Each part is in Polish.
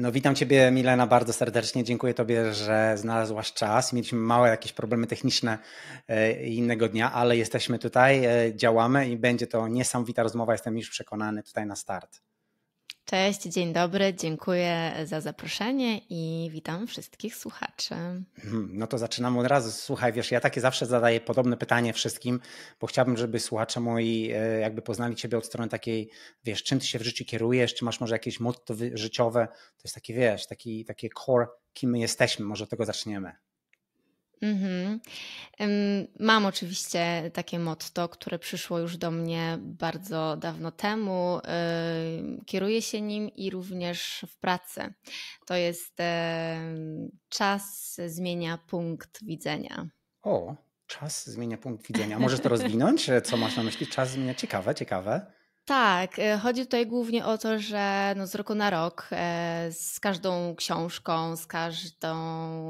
No witam Ciebie Milena bardzo serdecznie, dziękuję Tobie, że znalazłaś czas. Mieliśmy małe jakieś problemy techniczne e, innego dnia, ale jesteśmy tutaj, e, działamy i będzie to niesamowita rozmowa, jestem już przekonany tutaj na start. Cześć, dzień dobry, dziękuję za zaproszenie i witam wszystkich słuchaczy. Hmm, no to zaczynam od razu. Słuchaj, wiesz, ja takie zawsze zadaję podobne pytanie wszystkim, bo chciałbym, żeby słuchacze moi e, jakby poznali Ciebie od strony takiej, wiesz, czym Ty się w życiu kierujesz, czy masz może jakieś motto życiowe, to jest taki, wiesz, taki, takie core, kim my jesteśmy, może od tego zaczniemy. Mhm. Mam oczywiście takie motto, które przyszło już do mnie bardzo dawno temu. Kieruję się nim i również w pracy. To jest czas zmienia punkt widzenia. O, czas zmienia punkt widzenia. Możesz to rozwinąć? Co masz na myśli? Czas zmienia. Ciekawe, ciekawe. Tak, e, chodzi tutaj głównie o to, że no z roku na rok e, z każdą książką, z każdą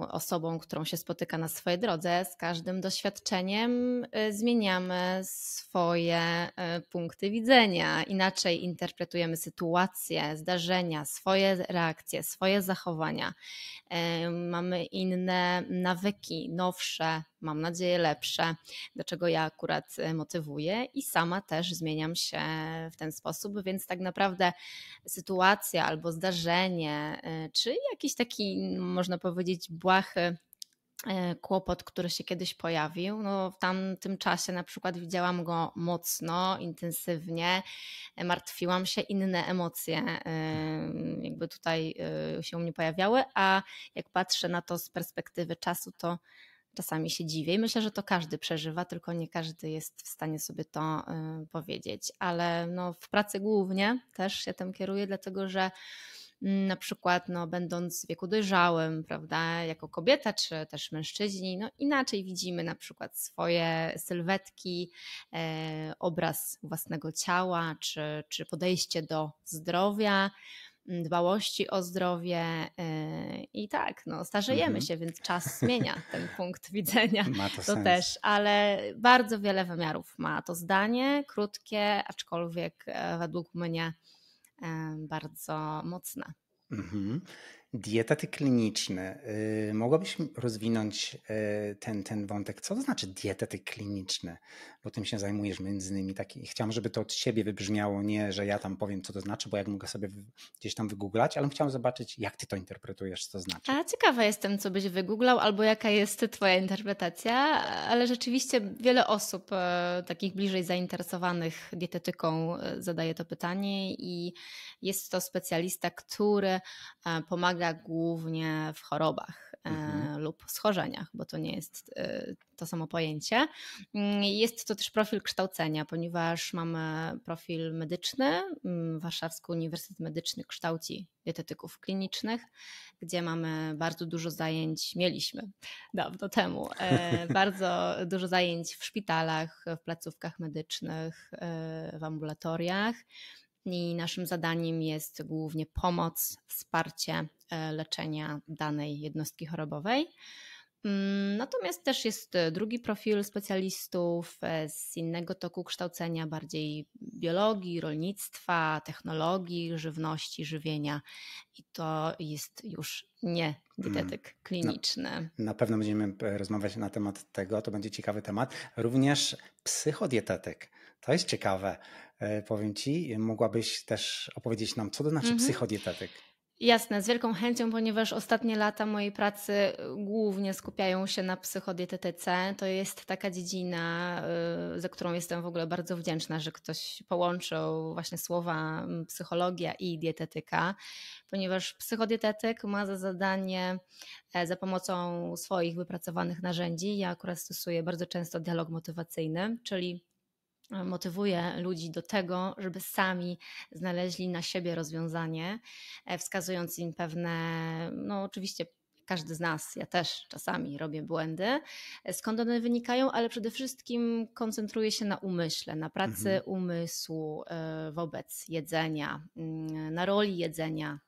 osobą, którą się spotyka na swojej drodze, z każdym doświadczeniem e, zmieniamy swoje punkty widzenia, inaczej interpretujemy sytuacje, zdarzenia, swoje reakcje, swoje zachowania. Mamy inne nawyki, nowsze, mam nadzieję lepsze, do czego ja akurat motywuję i sama też zmieniam się w ten sposób, więc tak naprawdę sytuacja albo zdarzenie, e, czy jakiś taki, można powiedzieć, błahy e, e, kłopot, który się kiedyś pojawił. No, w tamtym czasie na przykład widziałam go mocno, intensywnie, martwiłam się, inne emocje jakby tutaj się u mnie pojawiały, a jak patrzę na to z perspektywy czasu, to czasami się dziwię i myślę, że to każdy przeżywa, tylko nie każdy jest w stanie sobie to y, powiedzieć. Ale no, w pracy głównie też się tym kieruję, dlatego że mm, na przykład no, będąc w wieku dojrzałym, prawda, jako kobieta czy też mężczyźni, no, inaczej widzimy na przykład swoje sylwetki, e, obraz własnego ciała czy, czy podejście do zdrowia. Mm, dbałości o zdrowie e, i tak, no, starzejemy mhm. się, więc czas zmienia ten punkt widzenia. Ma to, to sens. też, ale bardzo wiele wymiarów ma to zdanie, krótkie, aczkolwiek e, według mnie e, bardzo mocne. Mhm. Dietetyk kliniczny. Mogłabyś rozwinąć y, ten, ten wątek? Co to znaczy dietetyk kliniczny? Bo tym się zajmujesz między innymi. Tak, chciałam, żeby to od siebie wybrzmiało, nie, że ja tam powiem, co to znaczy, bo jak mogę sobie gdzieś tam wygooglać, ale chciałam zobaczyć, jak ty to interpretujesz, co to znaczy. A ciekawa jestem, co byś wygooglał, albo jaka jest twoja interpretacja, ale rzeczywiście wiele osób e, takich bliżej zainteresowanych dietetyką e, zadaje to pytanie i jest to specjalista, który e, pomaga pomaga głównie w chorobach e, mhm. lub schorzeniach, bo to nie jest e, to samo pojęcie. Mm, jest to też profil kształcenia, ponieważ mamy profil medyczny. Mm, Warszawski Uniwersytet Medyczny kształci dietetyków klinicznych, gdzie mamy bardzo dużo zajęć, mieliśmy dawno temu, e, bardzo dużo zajęć w szpitalach, w placówkach medycznych, w ambulatoriach i naszym zadaniem jest głównie pomoc, wsparcie e, leczenia danej jednostki chorobowej. Mm, natomiast też jest e, drugi profil specjalistów e, z innego toku kształcenia, bardziej biologii, rolnictwa, technologii, żywności, żywienia. I to jest już nie dietetyk mm, no, kliniczny. Na, na pewno będziemy rozmawiać na temat tego, to będzie ciekawy temat. Również psychodietetyk to jest ciekawe, e, powiem Ci. Mogłabyś też opowiedzieć nam, co to znaczy mhm. psychodietetyk? Jasne, z wielką chęcią, ponieważ ostatnie lata mojej pracy e, głównie skupiają się na psychodietetyce. To jest taka dziedzina, e, za którą jestem w ogóle bardzo wdzięczna, że ktoś połączył właśnie słowa psychologia i dietetyka, ponieważ psychodietetyk ma za zadanie za pomocą swoich wypracowanych narzędzi, ja akurat stosuję bardzo często dialog motywacyjny, czyli motywuje ludzi do tego, żeby sami znaleźli na siebie rozwiązanie, e, wskazując im pewne, no oczywiście każdy z nas, ja też czasami robię błędy, e, skąd one wynikają, ale przede wszystkim koncentruję się na umyśle, na pracy mhm. umysłu e, wobec jedzenia, mm, na roli jedzenia,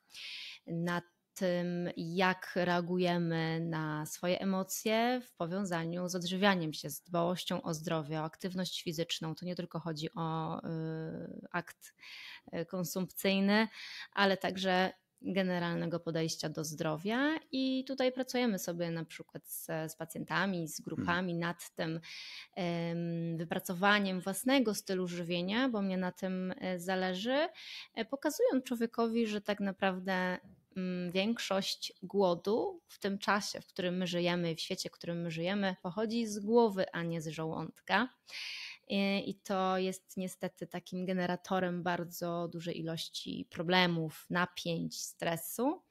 na tym, jak reagujemy na swoje emocje w powiązaniu z odżywianiem się, z dbałością o zdrowie, o aktywność fizyczną. To nie tylko chodzi o y, akt y, konsumpcyjny, ale także generalnego podejścia do zdrowia i tutaj pracujemy sobie na przykład z, z pacjentami, z mhm. grupami nad tym wypracowaniem własnego stylu żywienia, bo mnie na tym y, zależy, y, pokazując człowiekowi, że tak naprawdę Mm, większość głodu w tym czasie, w którym my żyjemy, w świecie, w którym my żyjemy, pochodzi z głowy, a nie z żołądka. I to jest niestety takim generatorem bardzo dużej ilości problemów, napięć, stresu.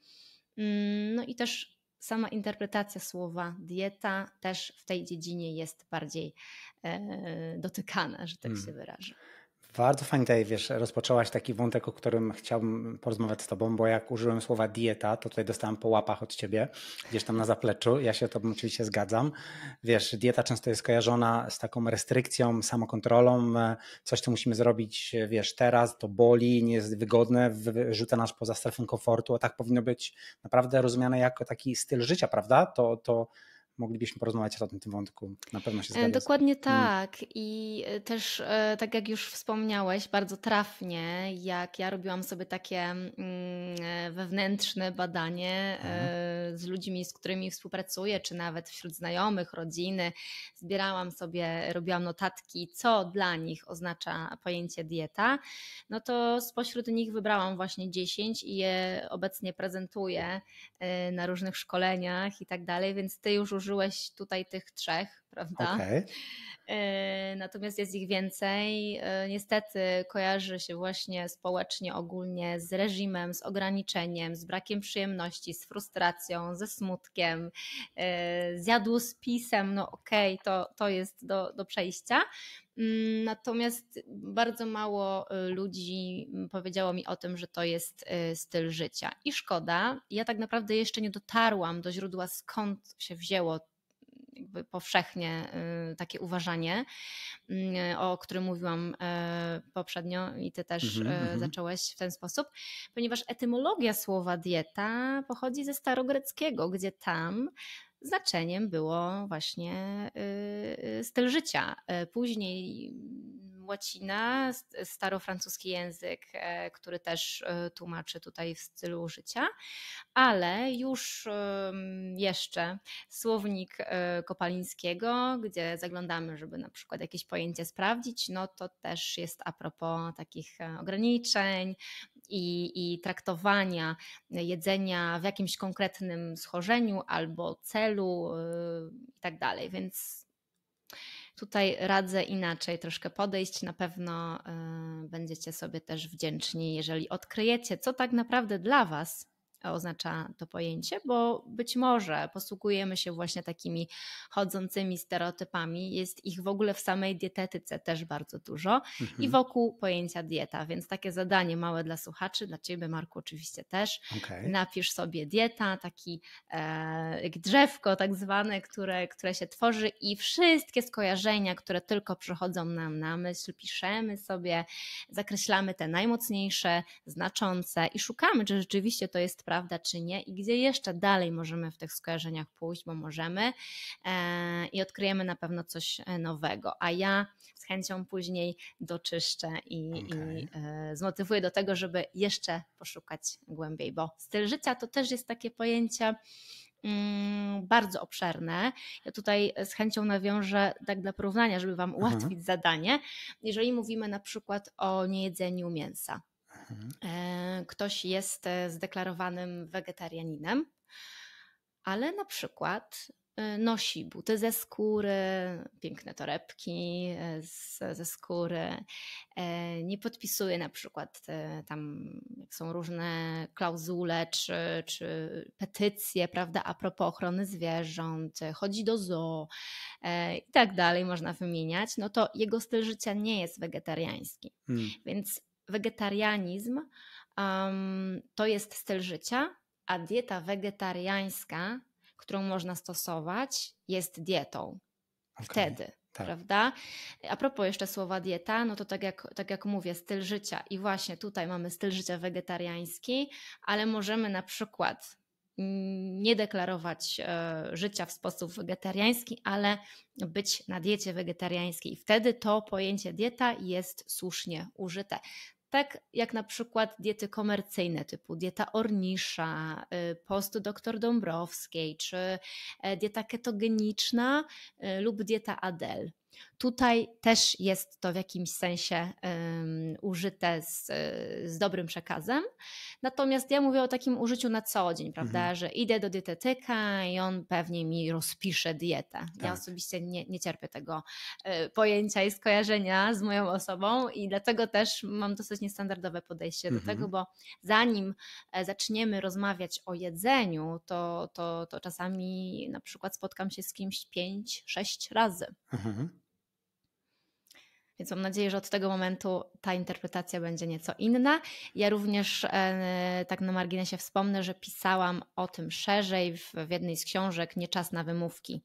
Mm, no i też sama interpretacja słowa dieta też w tej dziedzinie jest bardziej e, dotykana, że tak hmm. się wyrażę. Bardzo fajnie tutaj, wiesz, rozpoczęłaś taki wątek, o którym chciałbym porozmawiać z tobą, bo jak użyłem słowa dieta, to tutaj dostałem po łapach od ciebie, gdzieś tam na zapleczu. Ja się to oczywiście zgadzam. Wiesz, dieta często jest kojarzona z taką restrykcją, samokontrolą, e, coś, co musimy zrobić, e, wiesz, teraz, to boli, nie jest wygodne, wyrzuca nas poza strefę komfortu, a tak powinno być naprawdę rozumiane jako taki styl życia, prawda? To, to moglibyśmy porozmawiać o tym, wątku. Na pewno się e, zgadzam. Dokładnie mm. tak. I e, też, e, tak jak już wspomniałeś, bardzo trafnie, jak ja robiłam sobie takie mm, wewnętrzne badanie mhm. z ludźmi, z którymi współpracuję, czy nawet wśród znajomych, rodziny, zbierałam sobie, robiłam notatki, co dla nich oznacza pojęcie dieta. No to spośród nich wybrałam właśnie 10 i je obecnie prezentuję na różnych szkoleniach i tak dalej, więc ty już używasz użyłeś tutaj tych trzech prawda? Okay. E, natomiast jest ich więcej. E, niestety kojarzy się właśnie społecznie ogólnie z reżimem, z ograniczeniem, z brakiem przyjemności, z frustracją, ze smutkiem, e, z pisem, no okej, okay, to, to jest do, do przejścia. Mm, natomiast bardzo mało ludzi powiedziało mi o tym, że to jest styl życia. I szkoda, ja tak naprawdę jeszcze nie dotarłam do źródła, skąd się wzięło powszechnie y, takie uważanie, mm, y, o którym mówiłam y, poprzednio i ty też mm-hmm, zacząłeś w ten sposób, ponieważ etymologia słowa dieta pochodzi ze starogreckiego, gdzie tam znaczeniem było właśnie styl życia. Później łacina, starofrancuski język, e, który też e, tłumaczy tutaj w stylu życia, ale już jeszcze słownik e, Kopalińskiego, gdzie zaglądamy, żeby na przykład jakieś pojęcie sprawdzić, no to też jest a propos takich ograniczeń i, i traktowania jedzenia w jakimś konkretnym schorzeniu albo celu i tak dalej, więc Tutaj radzę inaczej troszkę podejść. Na pewno e, będziecie sobie też wdzięczni, jeżeli odkryjecie, co tak naprawdę dla Was oznacza to pojęcie, bo być może posługujemy się właśnie takimi chodzącymi stereotypami. Jest ich w ogóle w samej dietetyce też bardzo dużo mhm. i wokół pojęcia dieta, więc takie zadanie małe dla słuchaczy, dla Ciebie Marku oczywiście też. Okay. Napisz sobie dieta, taki e, drzewko tak zwane, które, które się tworzy i wszystkie skojarzenia, które tylko przychodzą nam na myśl, piszemy sobie, zakreślamy te najmocniejsze, znaczące i szukamy, czy rzeczywiście to jest prawda czy nie i gdzie jeszcze dalej możemy w tych skojarzeniach pójść, bo możemy e, i odkryjemy na pewno coś e, nowego. A ja z chęcią później doczyszczę i, okay. i e, zmotywuję do tego, żeby jeszcze poszukać głębiej, bo styl życia to też jest takie pojęcie mm, bardzo obszerne. Ja tutaj z chęcią nawiążę, tak dla porównania, żeby Wam ułatwić Aha. zadanie. Jeżeli mówimy na przykład o niejedzeniu mięsa, Mhm. E, ktoś jest e, zdeklarowanym wegetarianinem, ale na przykład e, nosi buty ze skóry, piękne torebki z, ze skóry, nie podpisuje na przykład tam, jak są różne klauzule czy, czy petycje, prawda, a propos ochrony zwierząt, chodzi do zoo i tak dalej, można wymieniać, no to jego styl życia nie jest wegetariański. Hmm. Więc wegetarianizm um, to jest styl życia, a dieta wegetariańska, którą można stosować, jest dietą. Okay. Wtedy. Tak. Prawda? A propos jeszcze słowa dieta, no to tak jak, tak jak mówię, styl życia. I właśnie tutaj mamy styl życia wegetariański, ale możemy na przykład nie deklarować e, życia w sposób wegetariański, ale być na diecie wegetariańskiej. Wtedy to pojęcie dieta jest słusznie użyte tak jak na przykład diety komercyjne typu dieta Ornisza, y, post doktor Dąbrowskiej czy e, dieta ketogeniczna y, lub dieta Adel tutaj też jest to w jakimś sensie um, użyte z, z, dobrym przekazem. Natomiast ja mówię o takim użyciu na co dzień, prawda? Mhm. Że idę do dietetyka i on pewnie mi rozpisze dietę. Tak. Ja osobiście nie, nie cierpię tego y, pojęcia i skojarzenia z moją osobą i dlatego też mam dosyć niestandardowe podejście mhm. do tego, bo zanim e, zaczniemy rozmawiać o jedzeniu, to, to, to czasami na przykład spotkam się z kimś 5-6 razy. Mhm. Więc mam nadzieję, że od tego momentu ta interpretacja będzie nieco inna. Ja również e, tak na marginesie wspomnę, że pisałam o tym szerzej w, w jednej z książek Nie czas na wymówki.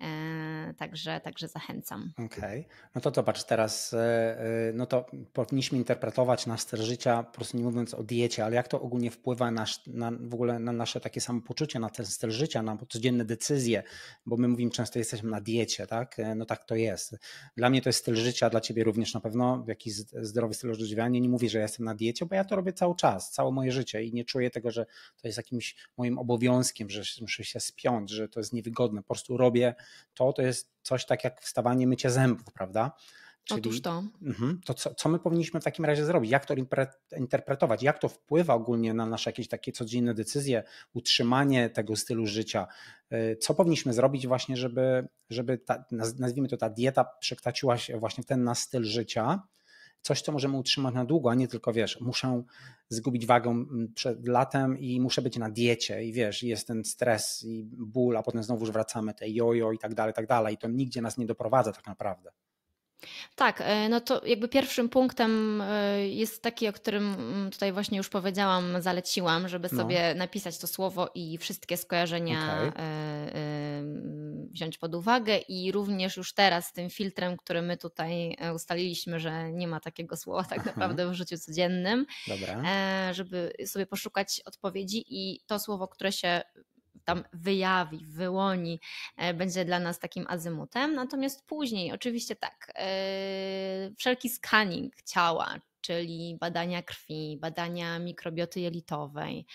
E, także, także zachęcam. Okej. Okay. No to zobacz teraz, e, no to powinniśmy interpretować nasz styl życia, po prostu nie mówiąc o diecie, ale jak to ogólnie wpływa na, na, w ogóle na nasze takie samopoczucie, na ten styl życia, na codzienne decyzje, bo my mówimy często jesteśmy na diecie, tak? No tak to jest. Dla mnie to jest styl życia, dla ciebie ciebie również na pewno jakiś zdrowy styl odżywiania. Nie mówię, że ja jestem na diecie, bo ja to robię cały czas, całe moje życie i nie czuję tego, że to jest jakimś moim obowiązkiem, że muszę się spiąć, że to jest niewygodne. Po prostu robię to, to jest coś tak jak wstawanie, mycie zębów, prawda? Czyli, Otóż to. Mhm. to co, co, my powinniśmy w takim razie zrobić? Jak to interpretować? Jak to wpływa ogólnie na nasze jakieś takie codzienne decyzje, utrzymanie tego stylu życia? Y, co powinniśmy zrobić właśnie, żeby, żeby ta, nazwijmy to ta dieta przekształciła się właśnie w ten nasz styl życia? Coś, co możemy utrzymać na długo, a nie tylko, wiesz, muszę zgubić wagę mm, przed latem i muszę być na diecie i wiesz, jest ten stres i ból, a potem znowu wracamy, te jojo i tak dalej, tak dalej. I to nigdzie nas nie doprowadza tak naprawdę. Tak, e, no to jakby pierwszym punktem e, jest taki, o którym mm, tutaj właśnie już powiedziałam, zaleciłam, żeby no. sobie napisać to słowo i wszystkie skojarzenia okay. E, wziąć pod uwagę i również już teraz z tym filtrem, który my tutaj ustaliliśmy, że nie ma takiego słowa tak Aha. Mhm. naprawdę w życiu codziennym, Dobra. żeby sobie poszukać odpowiedzi i to słowo, które się tam wyjawi, wyłoni, e, będzie dla nas takim azymutem. Natomiast później, oczywiście tak, e, wszelki scanning ciała, czyli badania krwi, badania mikrobioty jelitowej.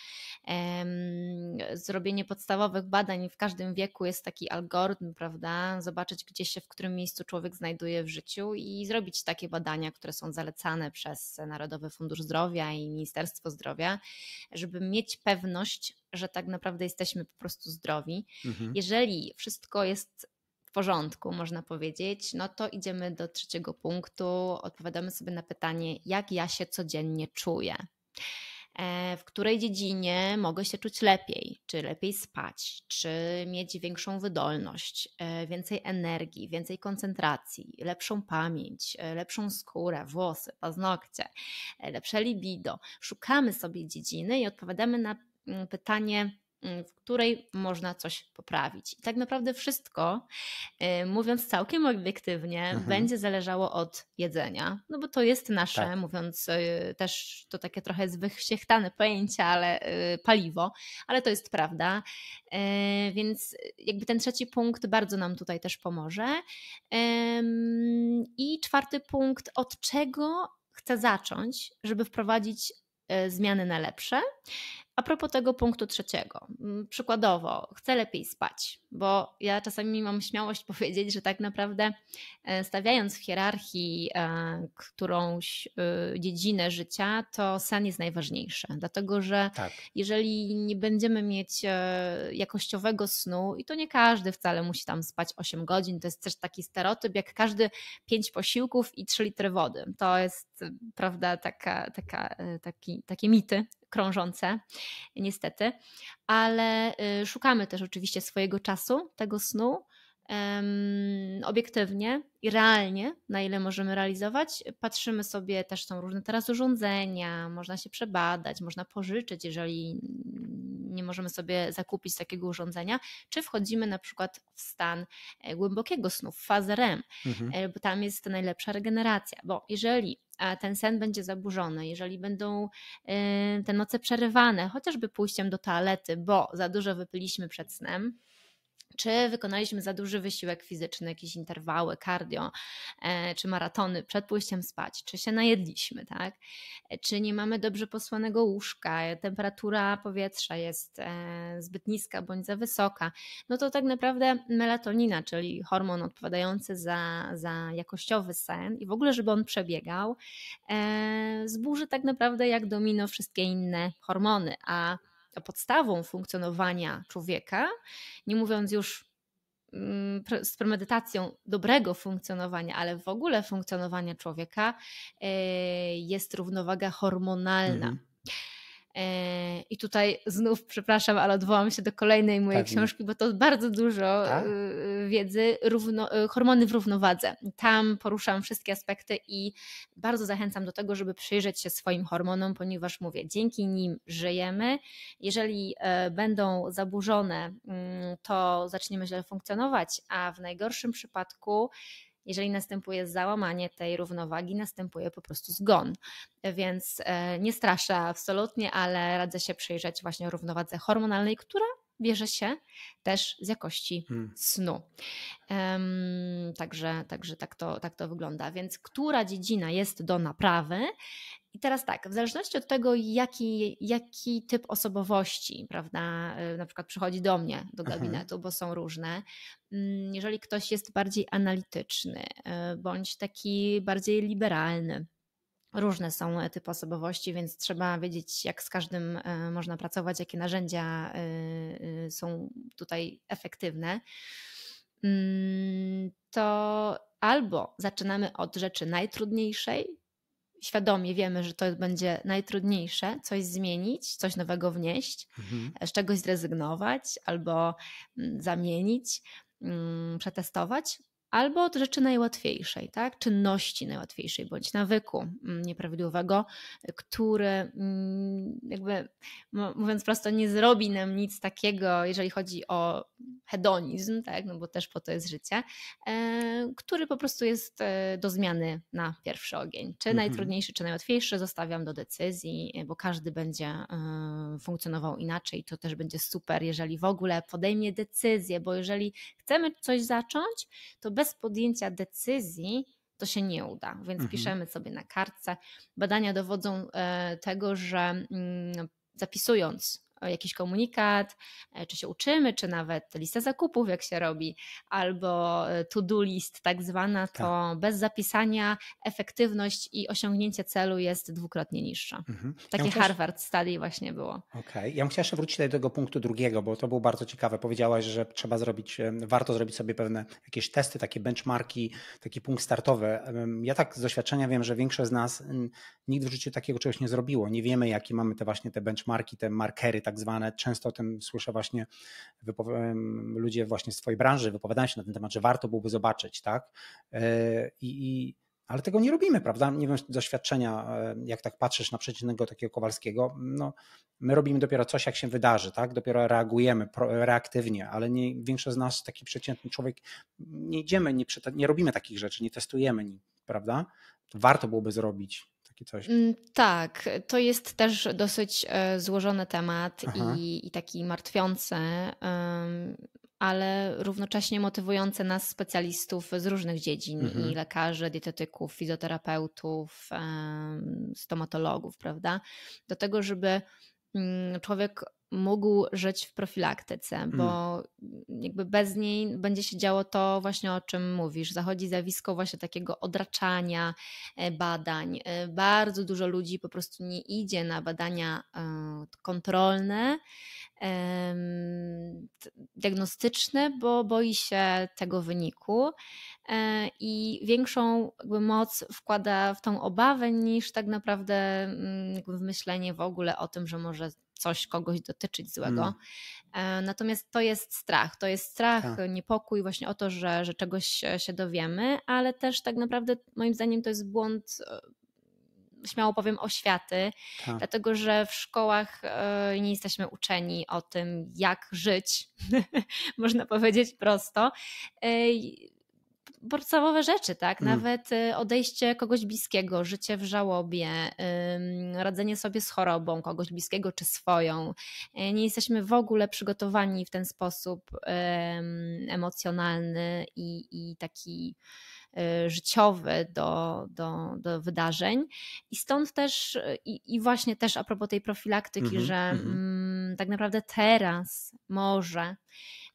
Zrobienie podstawowych badań w każdym wieku jest taki algorytm, prawda? Zobaczyć, gdzie się w którym miejscu człowiek znajduje w życiu i zrobić takie badania, które są zalecane przez Narodowy Fundusz Zdrowia i Ministerstwo Zdrowia, żeby mieć pewność, że tak naprawdę jesteśmy po prostu zdrowi. Mhm. Jeżeli wszystko jest w porządku, można powiedzieć, no to idziemy do trzeciego punktu, odpowiadamy sobie na pytanie, jak ja się codziennie czuję e, w której dziedzinie mogę się czuć lepiej, czy lepiej spać, czy mieć większą wydolność, e, więcej energii, więcej koncentracji, lepszą pamięć, e, lepszą skórę, włosy, paznokcie, lepsze libido. Szukamy sobie dziedziny i odpowiadamy na Mm, pytanie, mm, w której można coś poprawić. I tak naprawdę wszystko, y, mówiąc całkiem obiektywnie, mhm. będzie zależało od jedzenia, no bo to jest nasze, tak. mówiąc y, też to takie trochę zwychciechtane pojęcie, ale y, paliwo, ale to jest prawda. Więc jakby ten trzeci punkt bardzo nam tutaj też pomoże. I czwarty punkt, od czego chcę zacząć, żeby wprowadzić zmiany na lepsze. A propos tego punktu trzeciego, mm, przykładowo, chcę lepiej spać, bo ja czasami mam śmiałość powiedzieć, że tak naprawdę e, stawiając w hierarchii e, którąś y, dziedzinę życia, to sen jest najważniejszy, dlatego że tak. jeżeli nie będziemy mieć e, jakościowego snu, i to nie każdy wcale musi tam spać 8 godzin, to jest też taki stereotyp, jak każdy 5 posiłków i 3 litry wody. To jest, y, prawda, taka, taka, taki, takie mity, krążące, niestety, ale y, szukamy też oczywiście swojego czasu, tego snu, obiektywnie i realnie, na ile możemy realizować. Patrzymy sobie, też są różne teraz urządzenia, można się przebadać, można pożyczyć, jeżeli nie możemy sobie zakupić takiego urządzenia, czy wchodzimy na przykład w stan e, głębokiego snu, w fazę REM, mhm. E, bo tam jest najlepsza regeneracja, bo jeżeli ten sen będzie zaburzony, jeżeli będą e, te noce przerywane, chociażby pójściem do toalety, bo za dużo wypiliśmy przed snem, czy wykonaliśmy za duży wysiłek fizyczny, jakieś interwały, cardio, e, czy maratony przed pójściem spać, czy się najedliśmy, tak? E, czy nie mamy dobrze posłanego łóżka, e, temperatura powietrza jest zbyt niska bądź za wysoka, no to tak naprawdę melatonina, czyli hormon odpowiadający za, za jakościowy sen i w ogóle, żeby on przebiegał, zburzy tak naprawdę jak domino wszystkie inne hormony, a podstawą funkcjonowania człowieka, nie mówiąc już mm, z premedytacją dobrego funkcjonowania, ale w ogóle funkcjonowania człowieka, e, jest równowaga hormonalna. Mhm. E, I tutaj znów, przepraszam, ale odwołam się do kolejnej mojej Pewnie. Tak, książki, bo to bardzo dużo tak? wiedzy. Równo, y, hormony w równowadze. Tam poruszam wszystkie aspekty i bardzo zachęcam do tego, żeby przyjrzeć się swoim hormonom, ponieważ mówię, dzięki nim żyjemy. Jeżeli e, będą zaburzone, mm, to zaczniemy źle funkcjonować, a w najgorszym przypadku jeżeli następuje załamanie tej równowagi, następuje po prostu zgon. Więc e, nie straszę absolutnie, ale radzę się przyjrzeć właśnie równowadze hormonalnej, która bierze się też z jakości hmm. snu. Um, także także tak, to, tak to wygląda. Więc która dziedzina jest do naprawy? I teraz tak, w zależności od tego, jaki, jaki typ osobowości, prawda, y, na przykład przychodzi do mnie, do mhm. gabinetu, Aha. bo są różne. Mm, jeżeli ktoś jest bardziej analityczny, y, bądź taki bardziej liberalny, różne są e, typy osobowości, więc trzeba wiedzieć, jak z każdym e, można pracować, jakie narzędzia y, są tutaj efektywne. Mm, to albo zaczynamy od rzeczy najtrudniejszej, świadomie wiemy, że to będzie najtrudniejsze, coś zmienić, coś nowego wnieść, mhm. E, z czegoś zrezygnować albo mm, zamienić, mm, przetestować, albo od rzeczy najłatwiejszej, tak? czynności najłatwiejszej bądź nawyku mm, nieprawidłowego, który mm, jakby mówiąc prosto nie zrobi nam nic takiego, jeżeli chodzi o hedonizm, tak? no bo też po to jest życie, e, który po prostu jest e, do zmiany na pierwszy ogień. Czy mhm. najtrudniejszy, czy najłatwiejszy zostawiam do decyzji, e, bo każdy będzie funkcjonował inaczej, to też będzie super, jeżeli w ogóle podejmie decyzję, bo jeżeli chcemy coś zacząć, to bez podjęcia decyzji to się nie uda. Więc mhm. piszemy sobie na kartce. Badania dowodzą e, tego, że mm, zapisując E, jakiś komunikat, e, czy się uczymy, czy nawet lista zakupów, jak się robi, albo e, to-do list tak zwana, to tak. bez zapisania efektywność i osiągnięcie celu jest dwukrotnie niższa. Mhm. Ja Takie Harvard Study właśnie było. Okej, okay. ja chciała jeszcze wrócić do tego punktu drugiego, bo to było bardzo ciekawe. Powiedziałaś, że trzeba zrobić, warto zrobić sobie pewne jakieś testy, takie benchmarki, taki punkt startowy. Ja tak z doświadczenia wiem, że większość z nas nigdy w życiu takiego czegoś nie zrobiło. Nie wiemy, jakie mamy te właśnie te benchmarki, te markery, tak zwane. Często o tym słyszę właśnie ludzie właśnie z twojej branży wypowiadają się na ten temat, że warto byłoby zobaczyć, tak? E, I, i ale tego nie robimy, prawda? Nie wiem z doświadczenia, e, jak tak patrzysz na przeciętnego takiego Kowalskiego, no, my robimy dopiero coś, jak się wydarzy, tak? Dopiero reagujemy reaktywnie, ale nie, większość z nas, taki przeciętny człowiek, nie idziemy, nie, nie robimy takich rzeczy, nie testujemy, prawda? warto byłoby zrobić coś. Mm, tak, to jest też dosyć e, złożony temat i, i, taki martwiący, ale równocześnie motywujący nas specjalistów z różnych dziedzin mhm. i lekarzy, dietetyków, fizjoterapeutów, stomatologów, prawda? Do tego, żeby mm, człowiek mógł żyć w profilaktyce, bo mm. jakby bez niej będzie się działo to właśnie o czym mówisz. Zachodzi zjawisko właśnie takiego odraczania e, badań. E, bardzo dużo ludzi po prostu nie idzie na badania e, kontrolne, diagnostyczne, bo boi się tego wyniku i większą jakby moc wkłada w tą obawę niż tak naprawdę mm, w myślenie w ogóle o tym, że może coś kogoś dotyczyć złego. Hmm. Natomiast to jest strach, to jest strach, tak. niepokój właśnie o to, że, że czegoś się dowiemy, ale też tak naprawdę moim zdaniem to jest błąd e, śmiało powiem, oświaty, tak. dlatego że w szkołach e, nie jesteśmy uczeni o tym, jak żyć, można powiedzieć prosto podstawowe rzeczy, tak? Mm. Nawet y, odejście kogoś bliskiego, życie w żałobie, radzenie sobie z chorobą kogoś bliskiego czy swoją. Y, nie jesteśmy w ogóle przygotowani w ten sposób emocjonalny i, i taki y, życiowy do, do, do wydarzeń. I stąd też, i, i właśnie też a propos tej profilaktyki, mhm, że mhm. Mm, tak naprawdę teraz może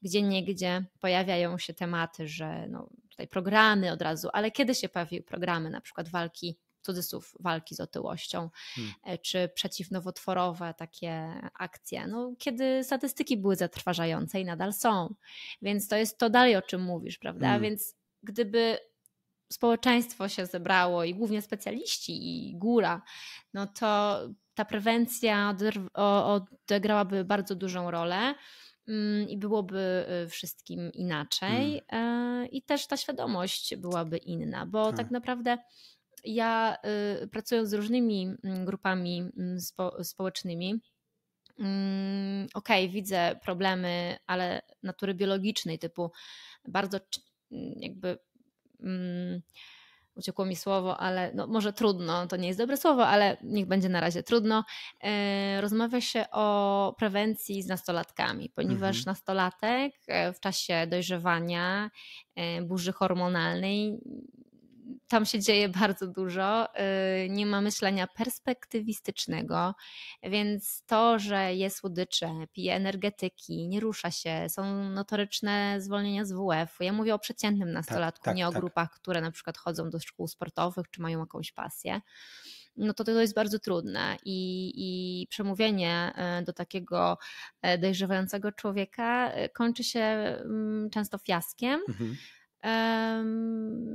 gdzie niegdzie pojawiają się tematy, że no, tutaj programy od razu, ale kiedy się pojawiły programy na przykład walki cudzysłów walki z otyłością, hmm. E, czy przeciwnowotworowe takie akcje, no, kiedy statystyki były zatrważające i nadal są. Więc to jest to dalej, o czym mówisz, prawda? Hmm. Więc gdyby społeczeństwo się zebrało i głównie specjaliści i góra, no to ta prewencja odegrałaby bardzo dużą rolę. Mm, i byłoby y, wszystkim inaczej. Mm. E, I też ta świadomość byłaby inna, bo tak, tak. naprawdę ja y, pracując z różnymi mm, grupami spo społecznymi, okej, okay, widzę problemy, ale natury biologicznej, typu bardzo jakby uciekło mi słowo, ale no, może trudno, to nie jest dobre słowo, ale niech będzie na razie trudno. E, rozmawia się o prewencji z nastolatkami, ponieważ mhm. nastolatek e, w czasie dojrzewania, e, burzy hormonalnej tam się dzieje bardzo dużo, y, nie ma myślenia perspektywistycznego, więc to, że jest słodycze, pije energetyki, nie rusza się, są notoryczne zwolnienia z WF-u. Ja mówię o przeciętnym tak, nastolatku, tak, tak, nie o tak. grupach, które na przykład chodzą do szkół sportowych czy mają jakąś pasję no to to jest bardzo trudne i, i przemówienie y, do takiego y, dojrzewającego człowieka kończy się mm, często fiaskiem. Mhm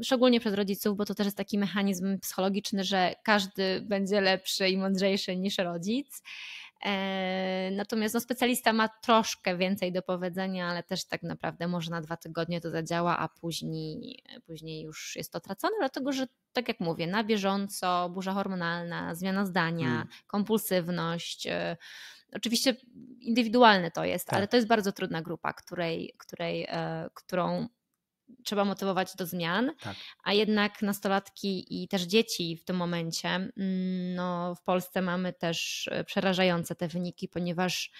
szczególnie przez rodziców, bo to też jest taki mechanizm psychologiczny, że każdy będzie lepszy i mądrzejszy niż rodzic. E, natomiast no, specjalista ma troszkę więcej do powiedzenia, ale też tak naprawdę może na dwa tygodnie to zadziała, a później, później już jest to tracone, dlatego że tak jak mówię, na bieżąco burza hormonalna, zmiana zdania, hmm. kompulsywność. E, oczywiście indywidualne to jest, tak. ale to jest bardzo trudna grupa, której, której, e, którą trzeba motywować do zmian, tak. a jednak nastolatki i też dzieci w tym momencie, mm, no w Polsce mamy też e, przerażające te wyniki, ponieważ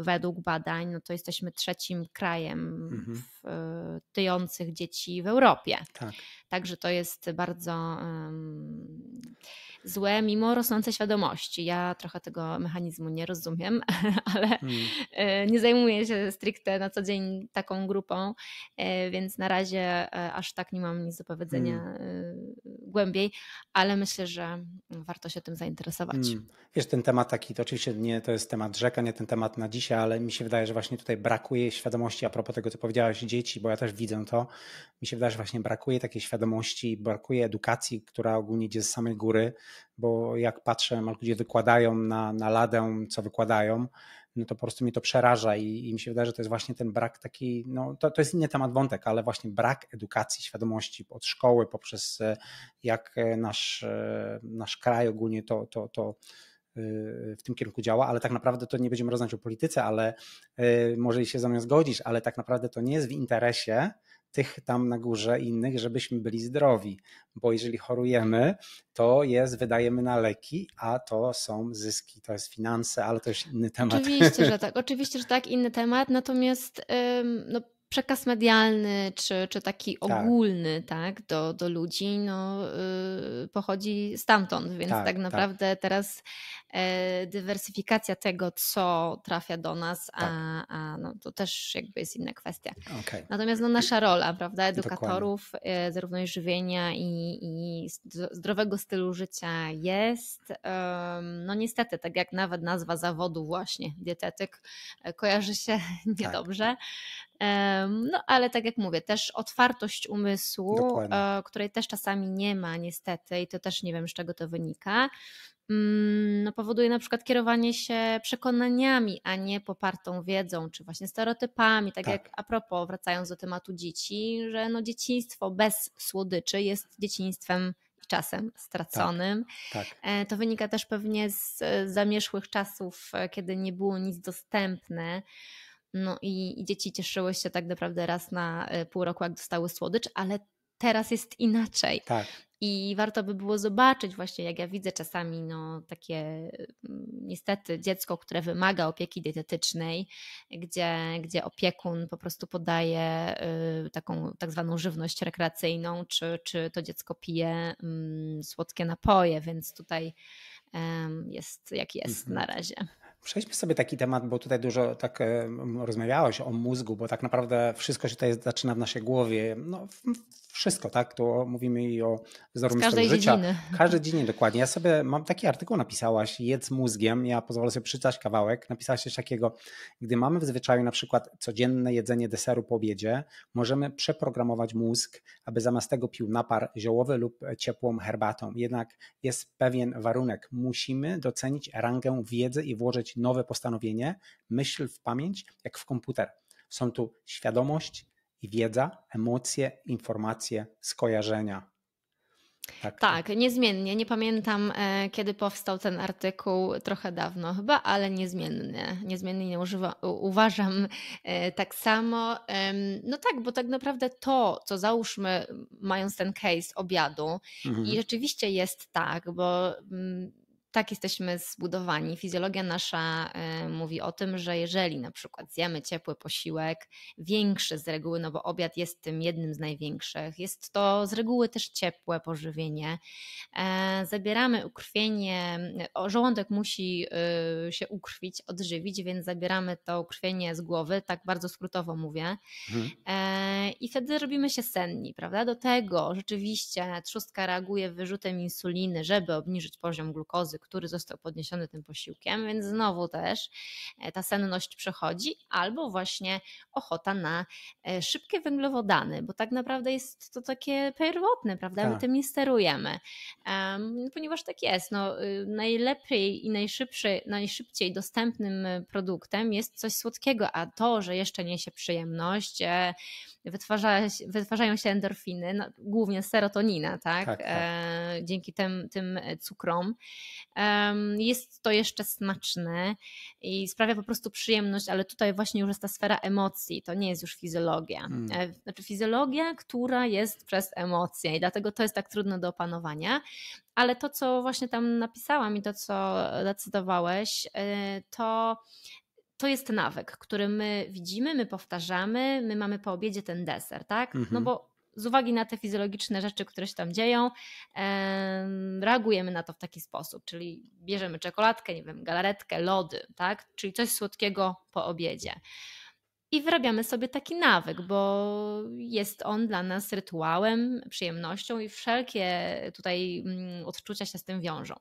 według badań, no to jesteśmy trzecim krajem mhm. w, e, tyjących dzieci w Europie. Tak. Także to jest bardzo um, złe, mimo rosnącej świadomości. Ja trochę tego mechanizmu nie rozumiem, ale hmm. nie zajmuję się stricte na co dzień taką grupą, e, więc na razie e, aż tak nie mam nic do powiedzenia. Hmm głębiej, ale myślę, że mm, warto się tym zainteresować. Mm. Wiesz, ten temat taki, to oczywiście nie to jest temat rzeka, nie ten temat na dzisiaj, ale mi się wydaje, że właśnie tutaj brakuje świadomości a propos tego, co powiedziałaś, dzieci, bo ja też widzę to, mi się wydaje, że właśnie brakuje takiej świadomości, brakuje edukacji, która ogólnie idzie z samej góry, bo jak patrzę, jak ludzie wykładają na, na ladę, co wykładają, no to po prostu mnie to przeraża i, i mi się wydaje, że to jest właśnie ten brak taki, no to, to jest inny temat wątek, ale właśnie brak edukacji, świadomości od szkoły poprzez e, jak e, nasz, e, nasz kraj ogólnie to, to, to w tym kierunku działa, ale tak naprawdę to nie będziemy rozmawiać o polityce, ale może się ze mną zgodzisz, ale tak naprawdę to nie jest w interesie tych tam na górze innych, żebyśmy byli zdrowi, bo jeżeli chorujemy, to jest, wydajemy na leki, a to są zyski, to jest finanse, ale to jest inny temat. Oczywiście, że tak, oczywiście, że tak, inny temat, natomiast no, przekaz medialny, czy, czy taki tak. ogólny, tak, tak do, do ludzi, no, yy, pochodzi stamtąd, więc tak, tak, tak. naprawdę tak. teraz yy, dywersyfikacja tego, co trafia do nas, a, tak. a no, to też jakby jest inna kwestia. Okay. Natomiast no, nasza rola, prawda, edukatorów, yy, zarówno i żywienia i, i zdrowego stylu życia jest, no niestety, tak jak nawet nazwa zawodu właśnie, dietetyk, e, kojarzy się niedobrze, no ale tak jak mówię, też otwartość umysłu, Dokładnie. E, której też czasami nie ma niestety i to też nie wiem z czego to wynika, mm, no, powoduje na przykład kierowanie się przekonaniami, a nie popartą wiedzą, czy właśnie stereotypami. Tak, tak, jak a propos, wracając do tematu dzieci, że no, dzieciństwo bez słodyczy jest dzieciństwem czasem straconym. Tak, tak. E, to wynika też pewnie z e, zamierzchłych czasów, kiedy nie było nic dostępne. No i, i dzieci cieszyły się tak naprawdę raz na e, pół roku, jak dostały słodycz, ale teraz jest inaczej. Tak. I warto by było zobaczyć, właśnie jak ja widzę czasami, no takie mm, niestety dziecko, które wymaga opieki dietetycznej, gdzie, gdzie opiekun po prostu podaje y, taką tak zwaną żywność rekreacyjną, czy, czy to dziecko pije mm, słodkie napoje, więc tutaj jest jak jest mhm. na razie. Przejdźmy sobie taki temat, bo tutaj dużo tak e, rozmawiałeś o mózgu, bo tak naprawdę wszystko się tutaj zaczyna w naszej głowie. No, wszystko, tak? To mówimy i o wzorom życia. Dziedziny. Każdej dziedzinie, dokładnie. Ja sobie mam taki artykuł napisałaś, jedz mózgiem, ja pozwolę sobie przeczytać kawałek. Napisałaś coś takiego, gdy mamy w zwyczaju na przykład codzienne jedzenie deseru po obiedzie, możemy przeprogramować mózg, aby zamiast tego pił napar ziołowy lub ciepłą herbatą. Jednak jest pewien warunek. Musimy docenić rangę wiedzy i włożyć nowe postanowienie, myśl w pamięć, jak w komputer. Są tu świadomość, i wiedza, emocje, informacje, skojarzenia. Tak. tak, niezmiennie. Nie pamiętam, e, kiedy powstał ten artykuł, trochę dawno chyba, ale niezmiennie. Niezmiennie używa, uważam e, tak samo. No tak, bo tak naprawdę to, co załóżmy, mając ten case obiadu, mhm. i rzeczywiście jest tak, bo mm, tak jesteśmy zbudowani. Fizjologia nasza e, mówi o tym, że jeżeli na przykład zjemy ciepły posiłek, większy z reguły, no bo obiad jest tym jednym z największych, jest to z reguły też ciepłe pożywienie. E, zabieramy ukrwienie, żołądek musi y, się ukrwić, odżywić, więc zabieramy to ukrwienie z głowy, tak bardzo skrótowo mówię. Mhm. E, I wtedy robimy się senni, prawda? Do tego rzeczywiście trzustka reaguje wyrzutem insuliny, żeby obniżyć poziom glukozy, który został podniesiony tym posiłkiem, więc znowu też e, ta senność przechodzi, albo właśnie ochota na e, szybkie węglowodany, bo tak naprawdę jest to takie pierwotne, prawda? My tak. tym nie sterujemy, ponieważ tak jest. No, y, najlepiej i najszybszy, najszybciej dostępnym e, produktem jest coś słodkiego, a to, że jeszcze niesie przyjemność, wytwarza, wytwarzają się endorfiny, no, głównie serotonina, tak? tak, tak. E, dzięki tym, tym cukrom. Jest to jeszcze smaczne i sprawia po prostu przyjemność, ale tutaj właśnie już jest ta sfera emocji, to nie jest już fizjologia. Hmm. E, znaczy fizjologia, która jest przez emocje i dlatego to jest tak trudne do opanowania. Ale to, co właśnie tam napisałam i to, co decydowałeś, e, to to jest nawyk, który my widzimy, my powtarzamy, my mamy po obiedzie ten deser, tak? No mhm. bo z uwagi na te fizjologiczne rzeczy, które się tam dzieją, reagujemy na to w taki sposób, czyli bierzemy czekoladkę, nie wiem, galaretkę, lody, tak? Czyli coś słodkiego po obiedzie. I wyrabiamy sobie taki nawyk, bo jest on dla nas rytuałem, przyjemnością i wszelkie tutaj mm, odczucia się z tym wiążą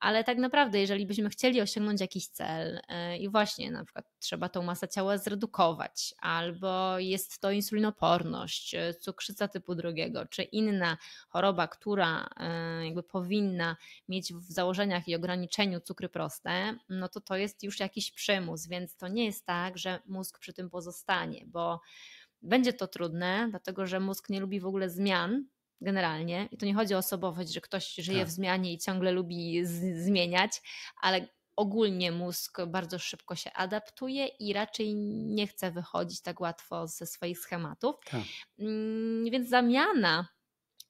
ale tak naprawdę, jeżeli byśmy chcieli osiągnąć jakiś cel e, i właśnie na przykład trzeba tą masę ciała zredukować, albo jest to insulinoporność, e, cukrzyca typu drugiego, czy inna choroba, która e, jakby powinna mieć w założeniach i ograniczeniu cukry proste, no to to jest już jakiś przymus, więc to nie jest tak, że mózg przy tym pozostanie, bo będzie to trudne, dlatego że mózg nie lubi w ogóle zmian, generalnie. I to nie chodzi o osobowość, że ktoś żyje tak. w zmianie i ciągle lubi zmieniać, ale ogólnie mózg bardzo szybko się adaptuje i raczej nie chce wychodzić tak łatwo ze swoich schematów. Tak. Mm, więc zamiana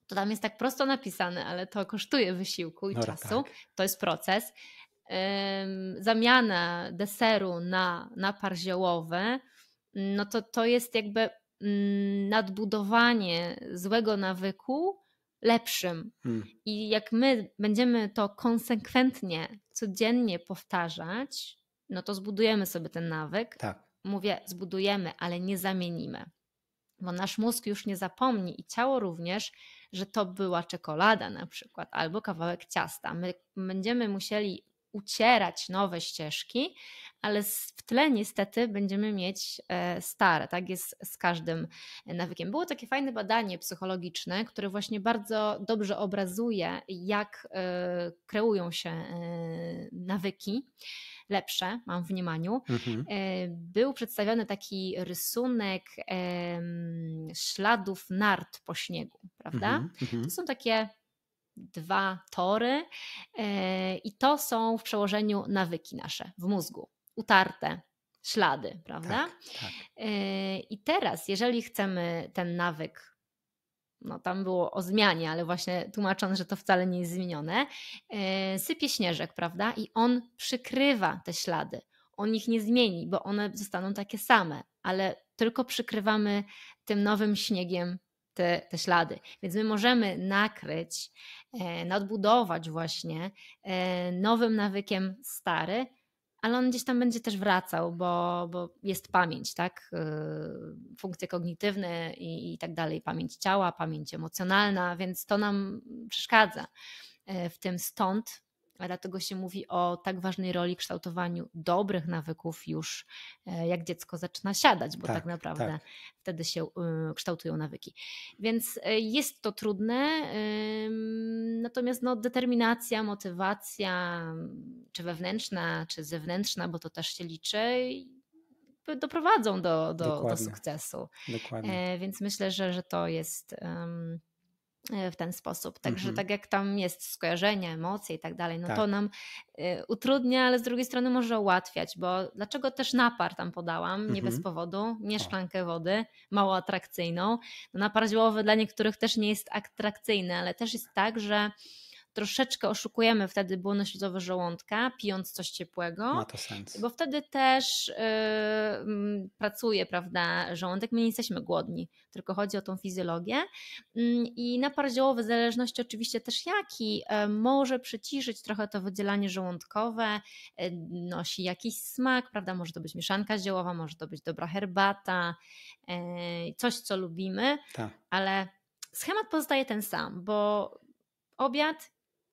to tam jest tak prosto napisane, ale to kosztuje wysiłku i no, czasu. Tak. To jest proces. Zamiana deseru na napar ziołowy, no to to jest jakby Mm, nadbudowanie złego nawyku lepszym. Hmm. I jak my będziemy to konsekwentnie, codziennie powtarzać, no to zbudujemy sobie ten nawyk. Tak. Mówię, zbudujemy, ale nie zamienimy. Bo nasz mózg już nie zapomni i ciało również, że to była czekolada na przykład albo kawałek ciasta. My będziemy musieli ucierać nowe ścieżki, ale w tle niestety będziemy mieć e, stare, tak jest z każdym e, nawykiem. Było takie fajne badanie psychologiczne, które właśnie bardzo dobrze obrazuje, jak e, kreują się nawyki lepsze, mam w mniemaniu. Mhm. Był przedstawiony taki rysunek śladów nart po śniegu, prawda? Mhm. mhm. To są takie dwa tory e, i to są w przełożeniu nawyki nasze w mózgu, utarte, ślady, prawda? Tak, tak. E, I teraz, jeżeli chcemy ten nawyk, no tam było o zmianie, ale właśnie tłumacząc, że to wcale nie jest zmienione, e, sypie śnieżek, prawda? I on przykrywa te ślady. On ich nie zmieni, bo one zostaną takie same, ale tylko przykrywamy tym nowym śniegiem te, te ślady. Więc my możemy nakryć, e, nadbudować właśnie e, nowym nawykiem stary, ale on gdzieś tam będzie też wracał, bo, bo jest pamięć, tak? E, funkcje kognitywne i, i tak dalej, pamięć ciała, pamięć emocjonalna, więc to nam przeszkadza w tym stąd a dlatego się mówi o tak ważnej roli kształtowaniu dobrych nawyków już e, jak dziecko zaczyna siadać, bo tak, tak naprawdę tak. wtedy się y, kształtują nawyki. Więc e, jest to trudne, natomiast no, determinacja, motywacja, czy wewnętrzna, czy zewnętrzna, bo to też się liczy, doprowadzą do, do, do sukcesu. Dokładnie. E, więc myślę, że, że to jest. Um, w ten sposób. Także mm -hmm. tak jak tam jest skojarzenie, emocje i tak dalej, no tak. to nam y, utrudnia, ale z drugiej strony może ułatwiać, bo dlaczego też napar tam podałam, mm -hmm. nie bez mhm. powodu, nie szklankę wody, mało atrakcyjną. No, napar ziołowy dla niektórych też nie jest atrakcyjny, ale też jest tak, że troszeczkę oszukujemy wtedy błonnośluzowe żołądka, pijąc coś ciepłego. Ma to sens. Bo wtedy też yy, pracuje, prawda, żołądek. My nie jesteśmy głodni, tylko chodzi o tą fizjologię. Yy, I napar ziołowy, w zależności oczywiście też jaki, yy, może przyciszyć trochę to wydzielanie żołądkowe, y, nosi jakiś smak, prawda, może to być mieszanka ziołowa, może to być dobra herbata, y, coś co lubimy, Ta. ale schemat pozostaje ten sam, bo obiad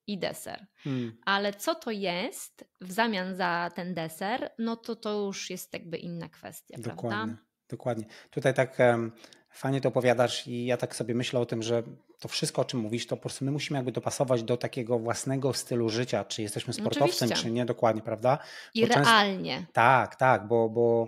i deser. Hmm. Ale co to jest w zamian za ten deser, no to to już jest jakby inna kwestia, dokładnie, prawda? Dokładnie. Tutaj tak um, fajnie to opowiadasz i ja tak sobie myślę o tym, że to wszystko, o czym mówisz, to po prostu my musimy jakby dopasować do takiego własnego stylu życia, czy jesteśmy sportowcem, Oczywiście. czy nie, dokładnie, prawda? Bo I realnie. Często, tak, tak, bo, bo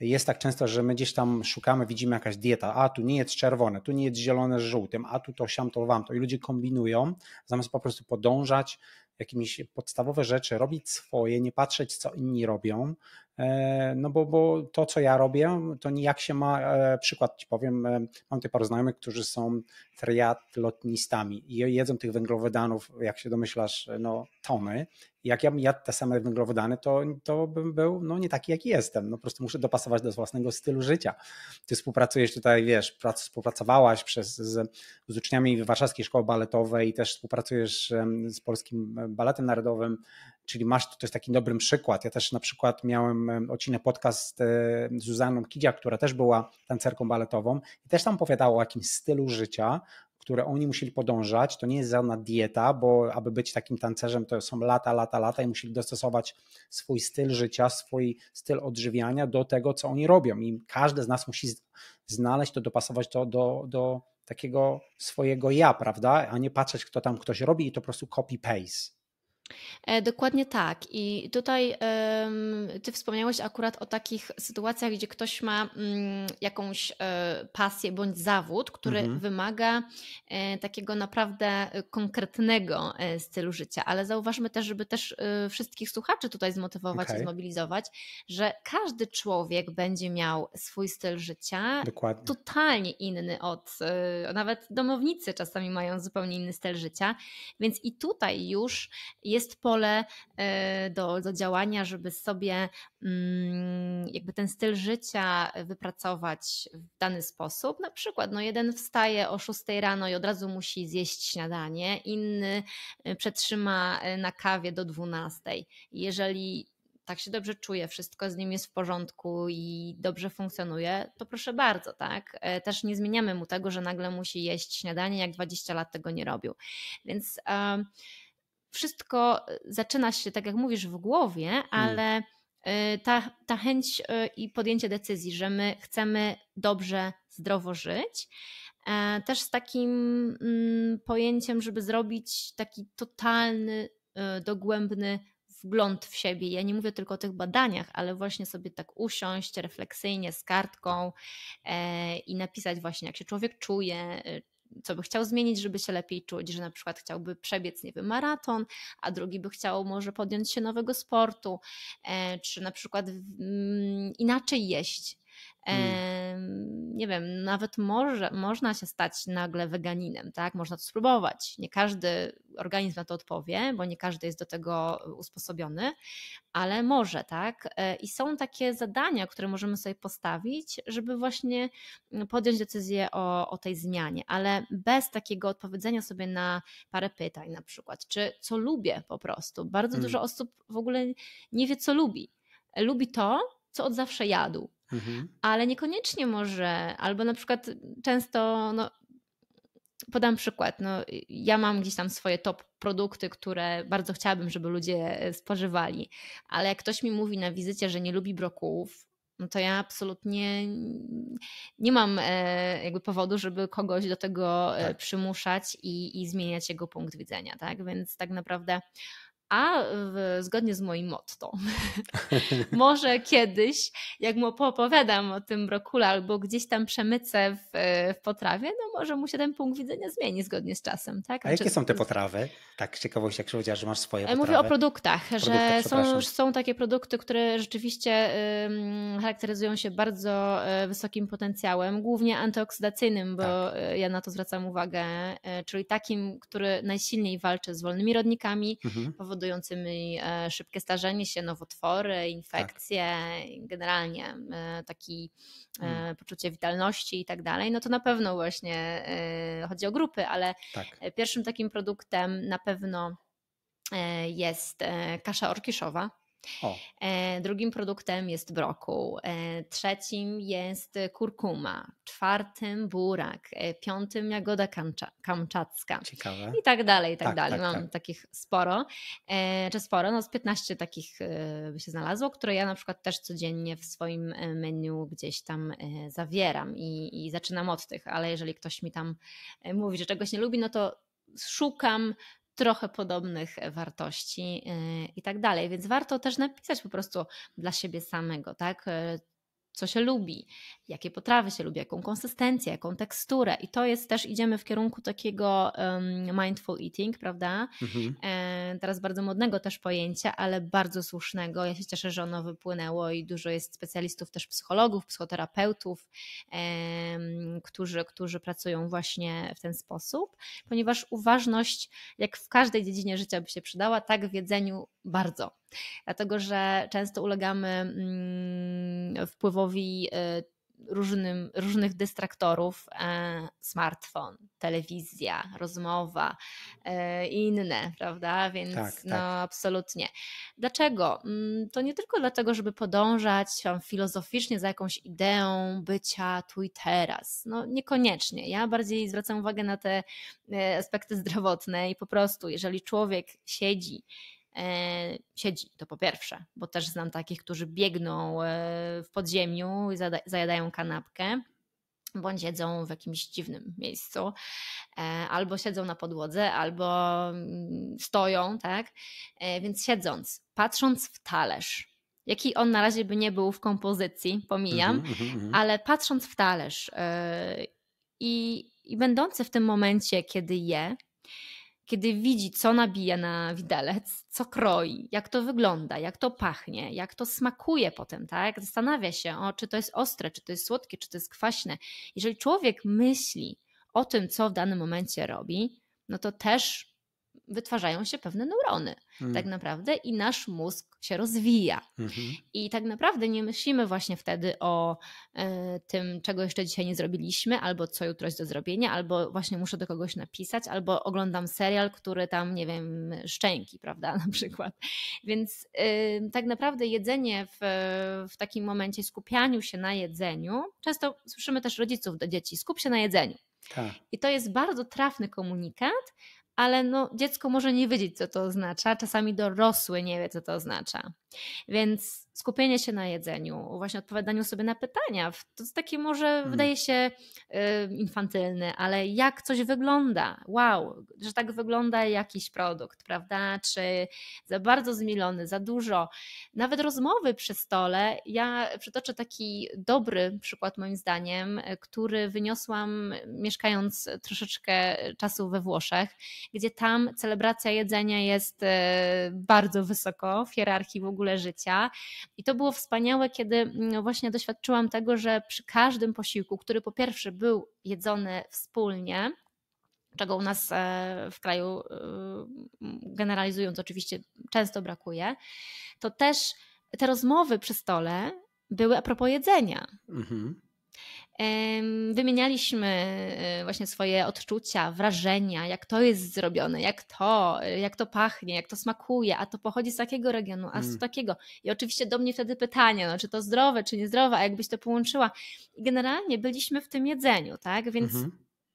jest tak często, że my gdzieś tam szukamy, widzimy jakaś dieta, a tu nie jest czerwone, tu nie jest zielone z żółtym, a tu to, siam to, wam to i ludzie kombinują, zamiast po prostu podążać jakimiś podstawowe rzeczy, robić swoje, nie patrzeć co inni robią, E, no bo, bo to, co ja robię, to nijak się ma, e, przykład ci powiem, e, mam tutaj parę znajomych, którzy są triatlotnistami i jedzą tych węglowodanów, jak się domyślasz, no tony. jak ja bym jadł te same węglowodany, to, to bym był no, nie taki, jaki jestem. No, po prostu muszę dopasować do własnego stylu życia. Ty współpracujesz tutaj, wiesz, prac, współpracowałaś przez, z, z uczniami Warszawskiej Szkoły Baletowej i też współpracujesz z Polskim Baletem Narodowym, Czyli masz, to jest taki dobry przykład. Ja też na przykład miałem odcinek podcast e, z Zuzanną Kidzia, która też była tancerką baletową i też tam opowiadała o jakimś stylu życia, które oni musieli podążać. To nie jest żadna dieta, bo aby być takim tancerzem, to są lata, lata, lata i musieli dostosować swój styl życia, swój styl odżywiania do tego, co oni robią. I każdy z nas musi znaleźć to, dopasować to do, do takiego swojego ja, prawda? A nie patrzeć, kto tam ktoś robi i to po prostu copy-paste. E, dokładnie tak. I tutaj ty wspomniałeś akurat o takich sytuacjach, gdzie ktoś ma mm, jakąś e, pasję bądź zawód, który mhm. wymaga e, takiego naprawdę konkretnego stylu życia. Ale zauważmy też, żeby też wszystkich słuchaczy tutaj zmotywować okay. i zmobilizować, że każdy człowiek będzie miał swój styl życia Dokładnie. totalnie inny od nawet domownicy czasami mają zupełnie inny styl życia. Więc i tutaj już jest jest pole e, do, do działania, żeby sobie mm, jakby ten styl życia wypracować w dany sposób. Na przykład no jeden wstaje o 6 rano i od razu musi zjeść śniadanie, inny e, przetrzyma e, na kawie do 12. Jeżeli tak się dobrze czuje, wszystko z nim jest w porządku i dobrze funkcjonuje, to proszę bardzo, tak? Też nie zmieniamy mu tego, że nagle musi jeść śniadanie, jak 20 lat tego nie robił. Więc wszystko e, zaczyna się, tak jak mówisz, w głowie, mm. ale e, ta, ta chęć e, i podjęcie decyzji, że my chcemy dobrze, zdrowo żyć, też z takim mm, pojęciem, żeby zrobić taki totalny, dogłębny wgląd w siebie. Ja nie mówię tylko o tych badaniach, ale właśnie sobie tak usiąść refleksyjnie z kartką i napisać właśnie, jak się człowiek czuje, co by chciał zmienić, żeby się lepiej czuć, że na przykład chciałby przebiec, nie wiem, maraton, a drugi by chciał może podjąć się nowego sportu, e, czy na przykład mm, inaczej jeść Mm. Nie wiem, nawet może, można się stać nagle weganinem, tak? Można to spróbować. Nie każdy organizm na to odpowie, bo nie każdy jest do tego usposobiony, ale może, tak? E, I są takie zadania, które możemy sobie postawić, żeby właśnie podjąć decyzję o, o tej zmianie, ale bez takiego odpowiedzenia sobie na parę pytań, na przykład, czy co lubię po prostu. Bardzo mm. dużo osób w ogóle nie wie, co lubi. Lubi to, co od zawsze jadł Mhm. ale niekoniecznie może, albo na przykład często, no, podam przykład, no, ja mam gdzieś tam swoje top produkty, które bardzo chciałabym, żeby ludzie e, spożywali, ale jak ktoś mi mówi na wizycie, że nie lubi brokułów, no to ja absolutnie nie mam e, jakby powodu, żeby kogoś do tego e, tak. przymuszać i, i zmieniać jego punkt widzenia, tak? Więc tak naprawdę a w, zgodnie z moim motto, może kiedyś, jak mu opowiadam o tym brokule albo gdzieś tam przemycę w, w, potrawie, no może mu się ten punkt widzenia zmieni zgodnie z czasem. Tak? A znaczy, jakie czy, są te potrawy? Tak ciekawość, jak powiedziałaś, że masz swoje potrawy. Mówię o produktach, produktach że są, są takie produkty, które rzeczywiście charakteryzują się bardzo e, wysokim potencjałem, głównie antyoksydacyjnym, bo tak. E, ja na to zwracam uwagę, e, czyli takim, który najsilniej walczy z wolnymi rodnikami, mhm powodującymi e, szybkie starzenie się, nowotwory, tak. infekcje, tak. generalnie e, taki hmm. poczucie witalności i tak dalej, no to na pewno właśnie chodzi o grupy, ale tak. pierwszym takim produktem na pewno jest kasza orkiszowa. E, drugim produktem jest brokuł, e, trzecim jest kurkuma, czwartym burak, e, piątym jagoda kamcza, kamczacka. Ciekawe. I tak dalej, i tak, tak dalej. Tak, Mam tak. takich sporo, czy sporo, no z 15 takich by się znalazło, które ja na przykład też codziennie w swoim menu gdzieś tam zawieram i, i zaczynam od tych, ale jeżeli ktoś mi tam mówi, że czegoś nie lubi, no to szukam trochę podobnych e, wartości y, i tak dalej. Więc warto też napisać po prostu dla siebie samego, tak? E, co się lubi, jakie potrawy się lubi, jaką konsystencję, jaką teksturę. I to jest też, idziemy w kierunku takiego um, mindful eating, prawda? Mhm. E, teraz bardzo modnego też pojęcia, ale bardzo słusznego. Ja się cieszę, że ono wypłynęło i dużo jest specjalistów, też psychologów, psychoterapeutów, e, którzy, którzy pracują właśnie w ten sposób, ponieważ uważność, jak w każdej dziedzinie życia by się przydała, tak w jedzeniu bardzo. Dlatego, że często ulegamy mm, wpływowi y, różnym, różnych dystraktorów e, smartfon, telewizja, rozmowa i e, inne, prawda? Więc tak, no tak. absolutnie. Dlaczego? Mm, to nie tylko dlatego, żeby podążać filozoficznie za jakąś ideą bycia tu i teraz. No niekoniecznie. Ja bardziej zwracam uwagę na te e, aspekty zdrowotne i po prostu, jeżeli człowiek siedzi E, siedzi. To po pierwsze, bo też znam takich, którzy biegną e, w podziemiu i zajadają kanapkę. Bądź siedzą w jakimś dziwnym miejscu, e, albo siedzą na podłodze, albo mm, stoją, tak? Więc siedząc, patrząc w talerz, jaki on na razie by nie był w kompozycji, pomijam, mhm, mhm, mhm. ale patrząc w talerz i, i będący w tym momencie, kiedy je, kiedy widzi, co nabija na widelec, co kroi, jak to wygląda, jak to pachnie, jak to smakuje potem, tak? Zastanawia się, o, czy to jest ostre, czy to jest słodkie, czy to jest kwaśne. Jeżeli człowiek myśli o tym, co w danym momencie robi, no to też wytwarzają się pewne neurony, mm. tak naprawdę, i nasz mózg się rozwija. Mhm. I tak naprawdę nie myślimy właśnie wtedy o e, tym, czego jeszcze dzisiaj nie zrobiliśmy, albo co jutro jest do zrobienia, albo właśnie muszę do kogoś napisać, albo oglądam serial, który tam, nie wiem, szczęki, prawda, na przykład. Więc e, tak naprawdę jedzenie w, w takim momencie, skupianiu się na jedzeniu, często słyszymy też rodziców do dzieci, skup się na jedzeniu. Ta. I to jest bardzo trafny komunikat, ale no, dziecko może nie wiedzieć, co to oznacza, czasami dorosły nie wie, co to oznacza. Więc skupienie się na jedzeniu, właśnie odpowiadaniu sobie na pytania, to jest takie może hmm. wydaje się infantylne, ale jak coś wygląda, wow, że tak wygląda jakiś produkt, prawda? Czy za bardzo zmielony, za dużo. Nawet rozmowy przy stole. Ja przytoczę taki dobry przykład, moim zdaniem, który wyniosłam mieszkając troszeczkę czasu we Włoszech, gdzie tam celebracja jedzenia jest e, bardzo wysoko w hierarchii w ogóle ogóle życia. I to było wspaniałe, kiedy mm, właśnie doświadczyłam tego, że przy każdym posiłku, który po pierwsze był jedzony wspólnie, czego u nas e, w kraju, e, generalizując oczywiście, często brakuje, to też te rozmowy przy stole były a propos jedzenia. Mhm. Wymienialiśmy e, właśnie swoje odczucia, wrażenia, jak to jest zrobione, jak to, jak to pachnie, jak to smakuje, a to pochodzi z takiego regionu, a z mm. takiego. I oczywiście do mnie wtedy pytanie, no, czy to zdrowe, czy niezdrowe, a jakbyś to połączyła. I generalnie byliśmy w tym jedzeniu, tak? Więc mm -hmm.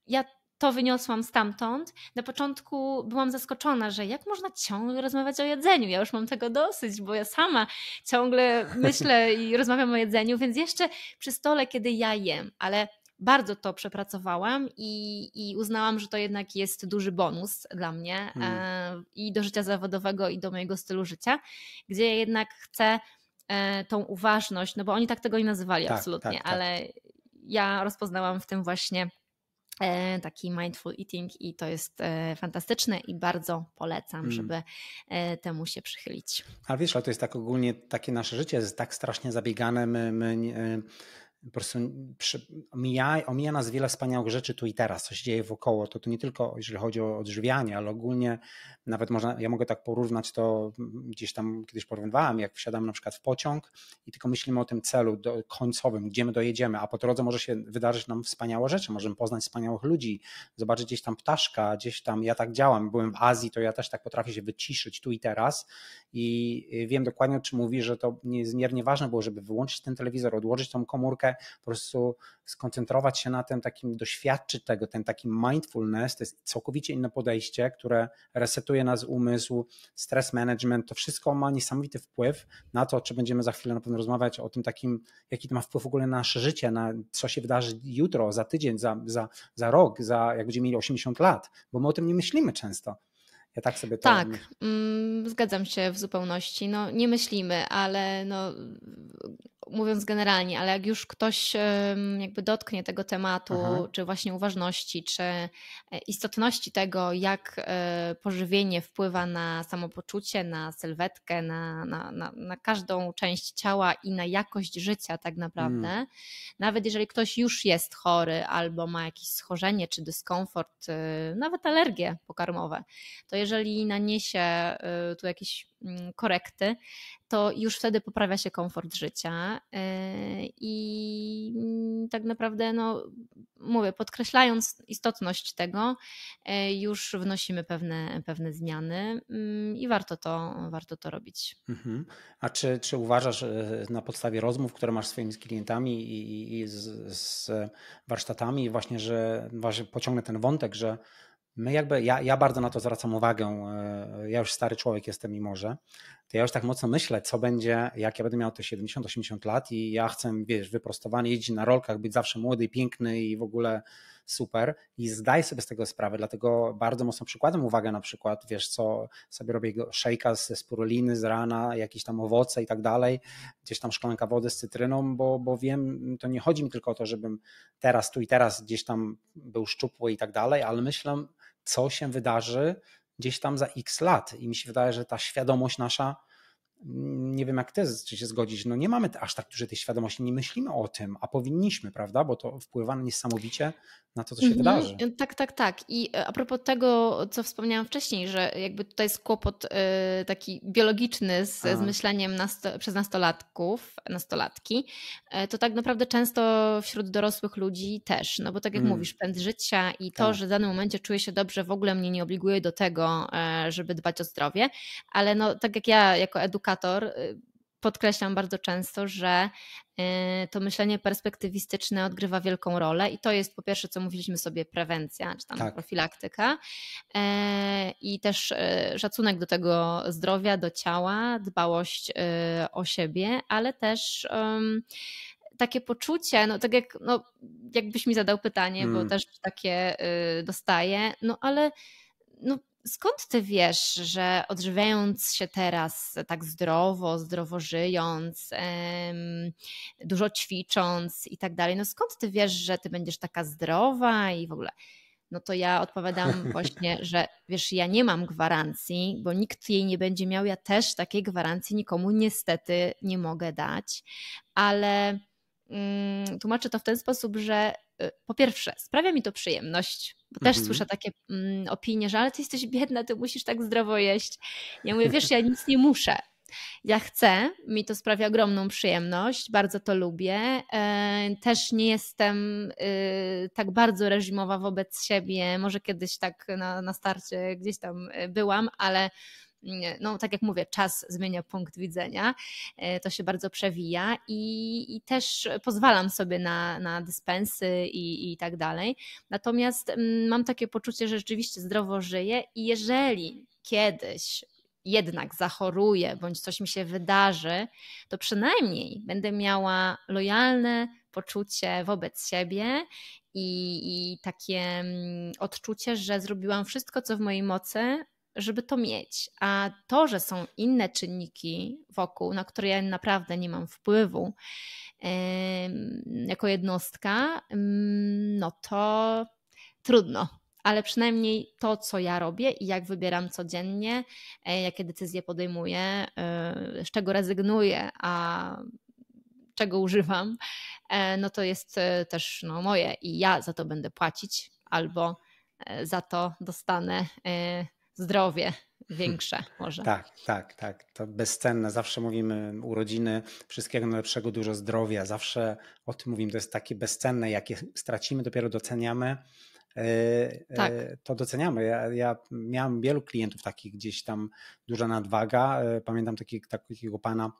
ja to wyniosłam stamtąd. Na początku byłam zaskoczona, że jak można ciągle rozmawiać o jedzeniu? Ja już mam tego dosyć, bo ja sama ciągle myślę i rozmawiam o jedzeniu, więc jeszcze przy stole, kiedy ja jem, ale bardzo to przepracowałam i, i uznałam, że to jednak jest duży bonus dla mnie e, hmm. i do życia zawodowego, i do mojego stylu życia, gdzie ja jednak chcę e, tą uważność, no bo oni tak tego nie nazywali tak, absolutnie, tak, tak. ale ja rozpoznałam w tym właśnie E, taki mindful eating i to jest e, fantastyczne i bardzo polecam, mm. żeby e, temu się przychylić. Ale wiesz, ale to jest tak ogólnie takie nasze życie jest tak strasznie zabiegane, my, my po prostu omija, omija nas wiele wspaniałych rzeczy tu i teraz, co się dzieje wokoło. To, to nie tylko jeżeli chodzi o odżywianie, ale ogólnie nawet można, ja mogę tak porównać to, mm, gdzieś tam kiedyś porównywałem, jak wsiadam na przykład w pociąg i tylko myślimy o tym celu do, końcowym, gdzie my dojedziemy, a po drodze może się wydarzyć nam wspaniałe rzeczy, możemy poznać wspaniałych ludzi, zobaczyć gdzieś tam ptaszka, gdzieś tam, ja tak działam, byłem w Azji, to ja też tak potrafię się wyciszyć tu i teraz i y, wiem dokładnie o czym mówi, że to niezmiernie ważne było, żeby wyłączyć ten telewizor, odłożyć tą komórkę, po prostu skoncentrować się na tym takim, doświadczyć tego, ten taki mindfulness, to jest całkowicie inne podejście, które resetuje nas umysł, stres management, to wszystko ma niesamowity wpływ na to, czy będziemy za chwilę na pewno rozmawiać o tym takim, jaki to ma wpływ w ogóle na nasze życie, na co się wydarzy jutro, za tydzień, za, za, za rok, za jak będziemy mieli 80 lat, bo my o tym nie myślimy często. Ja tak sobie to. Tak, mm, zgadzam się w zupełności. No, nie myślimy, ale no, mówiąc generalnie, ale jak już ktoś jakby dotknie tego tematu, Aha. czy właśnie uważności, czy e, istotności tego, jak e, pożywienie wpływa na samopoczucie, na sylwetkę, na, na, na, na każdą część ciała i na jakość życia tak naprawdę, mm. nawet jeżeli ktoś już jest chory albo ma jakieś schorzenie czy dyskomfort, y, nawet alergie pokarmowe, to jeżeli naniesie y, tu jakiś Mm, korekty, to już wtedy poprawia się komfort życia. E, I mm, tak naprawdę, no, mówię, podkreślając istotność tego, e, już wnosimy pewne, pewne zmiany mm, i warto to, warto to robić. Mhm. A czy, czy uważasz e, na podstawie rozmów, które masz z swoimi klientami i, i z, z warsztatami, właśnie, że właśnie pociągnę ten wątek, że my jakby, ja, ja bardzo na to zwracam uwagę, e, ja już stary człowiek jestem mimo że, to ja już tak mocno myślę, co będzie, jak ja będę miał te 70-80 lat i ja chcę, wiesz, wyprostowany, jeździć na rolkach, być zawsze młody, piękny i w ogóle super i zdaj sobie z tego sprawę, dlatego bardzo mocno przykładam uwagę na przykład, wiesz co, sobie robię szejka ze spiruliny, z rana, jakieś tam owoce i tak dalej, gdzieś tam szklanka wody z cytryną, bo, bo wiem, to nie chodzi mi tylko o to, żebym teraz, tu i teraz gdzieś tam był szczupły i tak dalej, ale myślę, co się wydarzy gdzieś tam za x lat. I mi się wydaje, że ta świadomość nasza nie wiem jak ty, czy się zgodzić, no nie mamy aż tak dużej tej świadomości, nie myślimy o tym, a powinniśmy, prawda, bo to wpływa niesamowicie na to, co się mhm. wydarzy. Tak, tak, tak. I e, a propos tego, co wspomniałam wcześniej, że jakby tutaj jest kłopot e, taki biologiczny z, z myśleniem nasto przez nastolatków, nastolatki, e, to tak naprawdę często wśród dorosłych ludzi też, no bo tak jak mm. mówisz, pęd życia i to, tak. że w danym momencie czuję się dobrze, w ogóle mnie nie obliguje do tego, żeby dbać o zdrowie, ale no tak jak ja jako edukator Y, podkreślam bardzo często, że y, to myślenie perspektywistyczne odgrywa wielką rolę i to jest po pierwsze, co mówiliśmy sobie, prewencja, czy tam tak. profilaktyka e, i też e, szacunek do tego zdrowia, do ciała, dbałość e, o siebie, ale też takie poczucie, no tak jak no, jakbyś mi zadał pytanie, hmm. bo też takie y, dostaję, no ale no, Skąd ty wiesz, że odżywiając się teraz tak zdrowo, zdrowo żyjąc, dużo ćwicząc i tak dalej, no skąd ty wiesz, że ty będziesz taka zdrowa i w ogóle? No to ja odpowiadam właśnie, że wiesz, ja nie mam gwarancji, bo nikt jej nie będzie miał. Ja też takiej gwarancji nikomu niestety nie mogę dać, ale mm, tłumaczę to w ten sposób, że Y, po pierwsze, sprawia mi to przyjemność, bo też mhm. słyszę takie mm, opinie, że ale ty jesteś biedna, ty musisz tak zdrowo jeść. Ja mówię, wiesz, ja nic nie muszę. Ja chcę, mi to sprawia ogromną przyjemność, bardzo to lubię. E, też nie jestem y, tak bardzo reżimowa wobec siebie, może kiedyś tak na, na starcie gdzieś tam y, byłam, ale no tak jak mówię, czas zmienia punkt widzenia, e, to się bardzo przewija i, i też pozwalam sobie na, na dyspensy i, i tak dalej. Natomiast mm, mam takie poczucie, że rzeczywiście zdrowo żyję i jeżeli kiedyś jednak zachoruję bądź coś mi się wydarzy, to przynajmniej będę miała lojalne poczucie wobec siebie i, i, takie mm, odczucie, że zrobiłam wszystko, co w mojej mocy, żeby to mieć. A to, że są inne czynniki wokół, na które ja naprawdę nie mam wpływu jako jednostka, no to trudno ale przynajmniej to, co ja robię i jak wybieram codziennie, e, jakie decyzje podejmuję, e, z czego rezygnuję, a czego używam, e, no to jest też no, moje i ja za to będę płacić albo za to dostanę zdrowie hmm. większe może. Tak, tak, tak. To bezcenne. Zawsze mówimy urodziny, wszystkiego najlepszego, dużo zdrowia. Zawsze o tym mówimy. To jest takie bezcenne. Jakie stracimy, dopiero doceniamy. E, e, tak. To doceniamy. Ja, ja miałem wielu klientów takich, gdzieś tam duża nadwaga. E, pamiętam takiego takiego pana,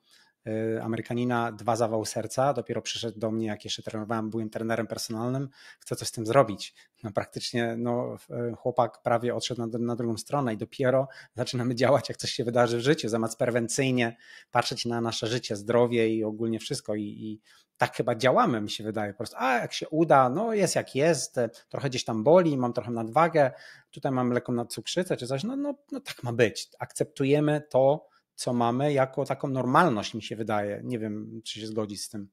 E, Amerykanina, dwa zawał serca. Dopiero przyszedł do mnie, jak jeszcze trenowałem, byłem trenerem personalnym, chcę coś z tym zrobić. No praktycznie no, e, chłopak prawie odszedł na, na drugą stronę i dopiero zaczynamy działać, jak coś się wydarzy w życiu, zamiast prewencyjnie patrzeć na nasze życie, zdrowie i ogólnie wszystko. I, i tak chyba działamy, mi się wydaje. Po prostu, a jak się uda, no jest jak jest, trochę gdzieś tam boli, mam trochę nadwagę, tutaj mam lekką nadcukrzycę czy coś. No, no, no tak ma być. Akceptujemy to, co mamy, jako taką normalność, mi się wydaje. Nie wiem, czy się zgodzi z tym.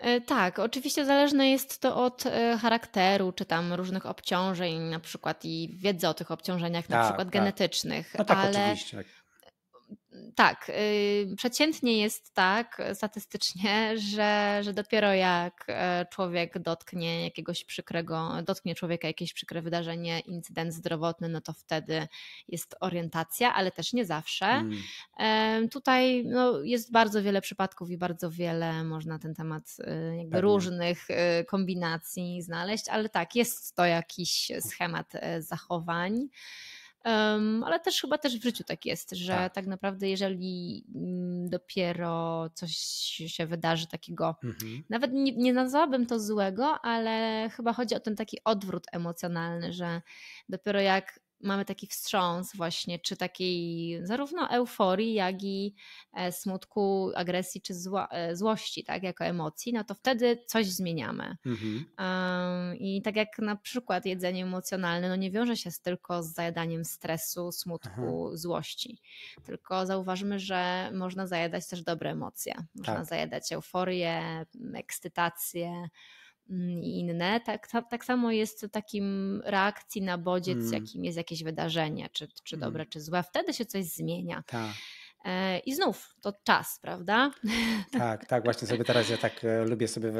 E, tak, oczywiście zależne jest to od e, charakteru, czy tam różnych obciążeń, na przykład i wiedzy o tych obciążeniach, na tak, przykład tak. genetycznych. No tak, ale... oczywiście tak, y, przeciętnie jest tak e, statystycznie, że, że dopiero jak e, człowiek dotknie jakiegoś przykrego, dotknie człowieka jakieś przykre wydarzenie, incydent zdrowotny, no to wtedy jest orientacja, ale też nie zawsze. Mm. E, tutaj no, jest bardzo wiele przypadków i bardzo wiele można ten temat jakby Pewnie. różnych kombinacji znaleźć, ale tak, jest to jakiś schemat zachowań. Um, ale też chyba też w życiu tak jest, że tak, tak naprawdę jeżeli mm, dopiero coś się wydarzy takiego, mhm. nawet nie, nie nazwałabym to złego, ale chyba chodzi o ten taki odwrót emocjonalny, że dopiero jak mamy taki wstrząs właśnie, czy takiej zarówno euforii, jak i e, smutku, agresji czy zło, e, złości, tak, jako emocji, no to wtedy coś zmieniamy. Mhm. Um, I tak jak na przykład jedzenie emocjonalne, no nie wiąże się tylko z zajadaniem stresu, smutku, Aha. złości, tylko zauważmy, że można zajadać też dobre emocje. Można tak. zajadać euforię, ekscytację, Mm, i inne. Tak, tak samo jest takim reakcji na bodziec, mm. jakim jest jakieś wydarzenie, czy, czy mm. dobre, mm. czy złe. Wtedy się coś zmienia. Ta. E, I znów to czas, prawda? Tak, tak, właśnie sobie teraz ja tak e, lubię sobie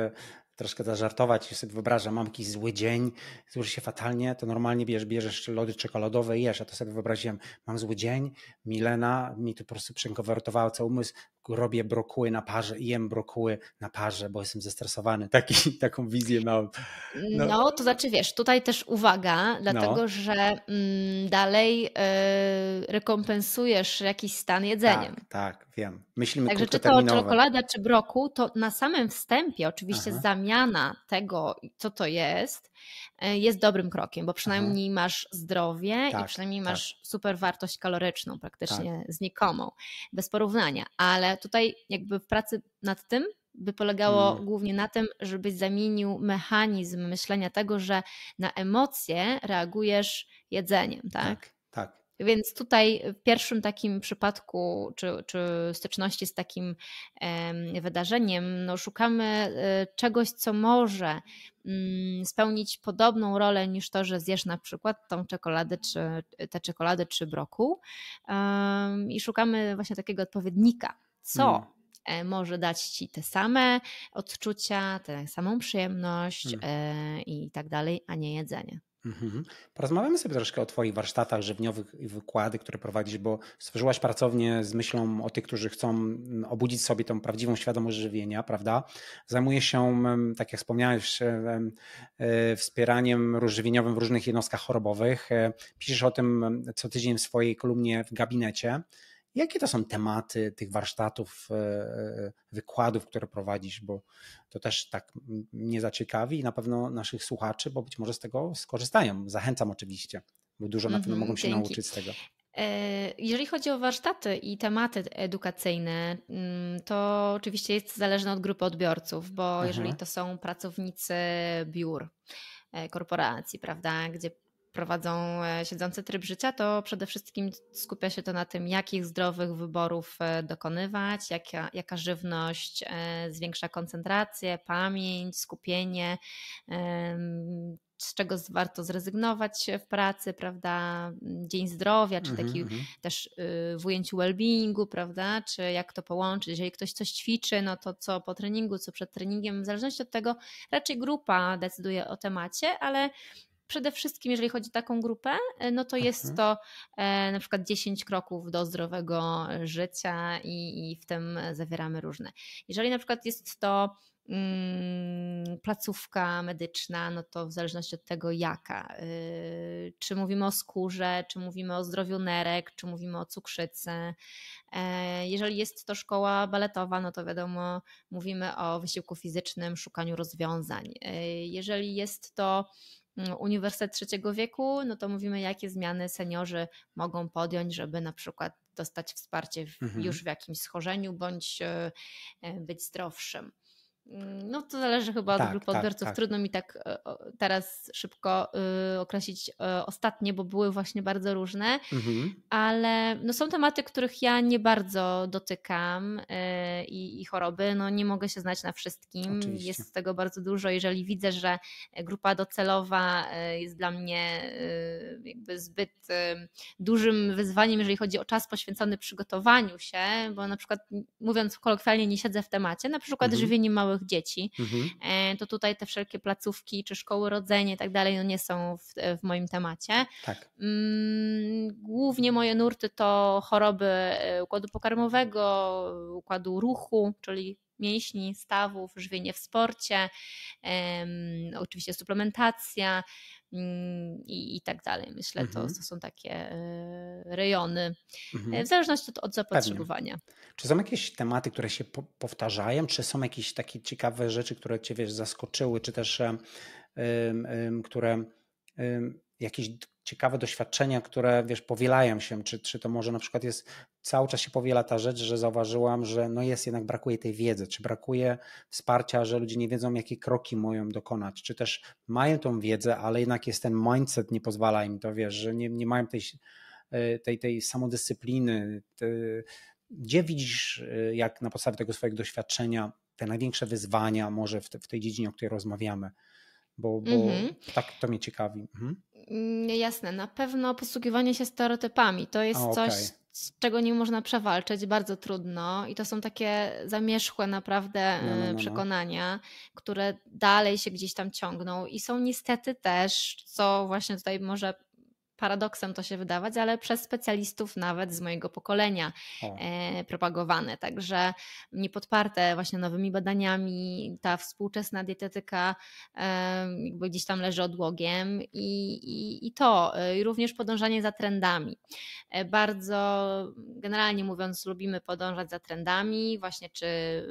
troszkę zażartować i sobie wyobrażam, mam jakiś zły dzień, złoży się fatalnie, to normalnie bierzesz, bierzesz lody czekoladowe i jesz, a to sobie wyobraziłem, mam zły dzień, Milena mi to po prostu przekonwertowała cały umysł, robię brokuły na parze jem brokuły na parze, bo jestem zestresowany. Taki, taką wizję mam. No. no to znaczy wiesz, tutaj też uwaga, dlatego no. że mm, dalej y, rekompensujesz jakiś stan jedzeniem. Tak, tak wiem. Myślimy Także czy to czekolada, czy broku, to na samym wstępie oczywiście Aha. zamiana tego, co to jest, E, jest dobrym krokiem, bo przynajmniej mhm. masz zdrowie tak, i przynajmniej tak. masz super wartość kaloryczną, praktycznie tak. znikomą, bez porównania. Ale tutaj jakby w pracy nad tym by polegało mm. głównie na tym, żebyś zamienił mechanizm myślenia tego, że na emocje reagujesz jedzeniem, tak? tak. Więc tutaj w pierwszym takim przypadku, czy, czy styczności z takim wydarzeniem, no szukamy y, czegoś, co może mm, spełnić podobną rolę niż to, że zjesz na przykład tą czekoladę, czy y, tę czekoladę, czy broku, I szukamy właśnie takiego odpowiednika, co hmm. może dać ci te same odczucia, tę samą przyjemność hmm. i tak dalej, a nie jedzenie. Mhm. Porozmawiamy sobie troszkę o Twoich warsztatach żywniowych i wykłady, które prowadzisz, bo stworzyłaś pracownię z myślą o tych, którzy chcą mm, obudzić sobie tą prawdziwą świadomość żywienia, prawda? Zajmujesz się, mm, tak jak wspomniałeś, e, e, wspieraniem żywieniowym w różnych jednostkach chorobowych. E, piszesz o tym co tydzień w swojej kolumnie w gabinecie. Jakie to są tematy tych warsztatów, e, e, wykładów, które prowadzisz, bo to też tak mnie zaciekawi i na pewno naszych słuchaczy, bo być może z tego skorzystają. Zachęcam oczywiście, bo dużo na pewno mm mogą się dzięki. nauczyć z tego. E, jeżeli chodzi o warsztaty i tematy edukacyjne, mm, to oczywiście jest zależne od grupy odbiorców, bo jeżeli mhm. to są pracownicy biur, korporacji, prawda, gdzie prowadzą e, siedzący tryb życia, to przede wszystkim skupia się to na tym, jakich zdrowych wyborów e, dokonywać, jaka, jaka żywność e, zwiększa koncentrację, pamięć, skupienie, z czego warto zrezygnować w pracy, prawda? Dzień zdrowia, czy mhm, taki mm -hmm. też y, w ujęciu well-beingu, prawda? Czy jak to połączyć? Jeżeli ktoś coś ćwiczy, no to co po treningu, co przed treningiem, w zależności od tego, raczej grupa decyduje o temacie, ale przede wszystkim, jeżeli chodzi o taką grupę, e, no to jest mhm. to e, na przykład 10 kroków do zdrowego życia i, i w tym zawieramy różne. Jeżeli na przykład jest to mm, placówka medyczna, no to w zależności od tego jaka. E, czy mówimy o skórze, czy mówimy o zdrowiu nerek, czy mówimy o cukrzycy. E, jeżeli jest to szkoła baletowa, no to wiadomo, mówimy o wysiłku fizycznym, szukaniu rozwiązań. Jeżeli jest to Mm, uniwersytet Trzeciego Wieku, no to mówimy, jakie zmiany seniorzy mogą podjąć, żeby na przykład dostać wsparcie w, mhm. już w jakimś schorzeniu bądź e, e, być zdrowszym. Mm, no to zależy chyba tak, od grupy tak, odbiorców. Tak. Trudno mi tak e, teraz szybko y, określić e, ostatnie, bo były właśnie bardzo różne, mhm. ale no są tematy, których ja nie bardzo dotykam e, i, i choroby. No nie mogę się znać na wszystkim. Oczywiście. Jest tego bardzo dużo. Jeżeli widzę, że grupa docelowa jest dla mnie jakby zbyt dużym wyzwaniem, jeżeli chodzi o czas poświęcony przygotowaniu się, bo na przykład mówiąc kolokwialnie nie siedzę w temacie, na przykład mhm. żywienie małe małych dzieci, mhm. E, to tutaj te wszelkie placówki czy szkoły rodzenia i tak dalej no nie są w, e, w moim temacie. Tak. Mm, głównie moje nurty to choroby e, układu pokarmowego, układu ruchu, czyli mięśni, stawów, żywienie w sporcie, oczywiście suplementacja mm, i, i, tak dalej. Myślę, mhm. to, to są takie e, rejony, e, mhm. w zależności od, od zapotrzebowania. Pewnie. Czy są jakieś tematy, które się po powtarzają, czy są jakieś takie ciekawe rzeczy, które Cię wiesz, zaskoczyły, czy też y, które jakieś ciekawe doświadczenia, które wiesz, powielają się, czy, czy to może na przykład jest, cały czas się powiela ta rzecz, że zauważyłam, że no jest jednak brakuje tej wiedzy, czy brakuje wsparcia, że ludzie nie wiedzą, jakie kroki mają dokonać, czy też mają tą wiedzę, ale jednak jest ten mindset, nie pozwala im to, wiesz, że nie, nie mają tej, e, tej, tej samodyscypliny. Gdzie widzisz, e, jak na podstawie tego swojego doświadczenia, te największe wyzwania może w, te, w tej dziedzinie, o której rozmawiamy, bo, bo mhm. tak to mnie ciekawi. Mhm. Jasne, na pewno posługiwanie się stereotypami to jest okay. coś, z czego nie można przewalczyć, bardzo trudno i to są takie zamierzchłe naprawdę no, no, e, no, no, przekonania, które dalej się gdzieś tam ciągną i są niestety też, co właśnie tutaj może paradoksem to się wydawać, ale przez specjalistów nawet z mojego pokolenia e, propagowane. Także niepodparte właśnie nowymi badaniami, ta współczesna dietetyka e, jakby gdzieś tam leży odłogiem i, i, i to, e, również podążanie za trendami. E, bardzo generalnie mówiąc, lubimy podążać za trendami, właśnie czy y,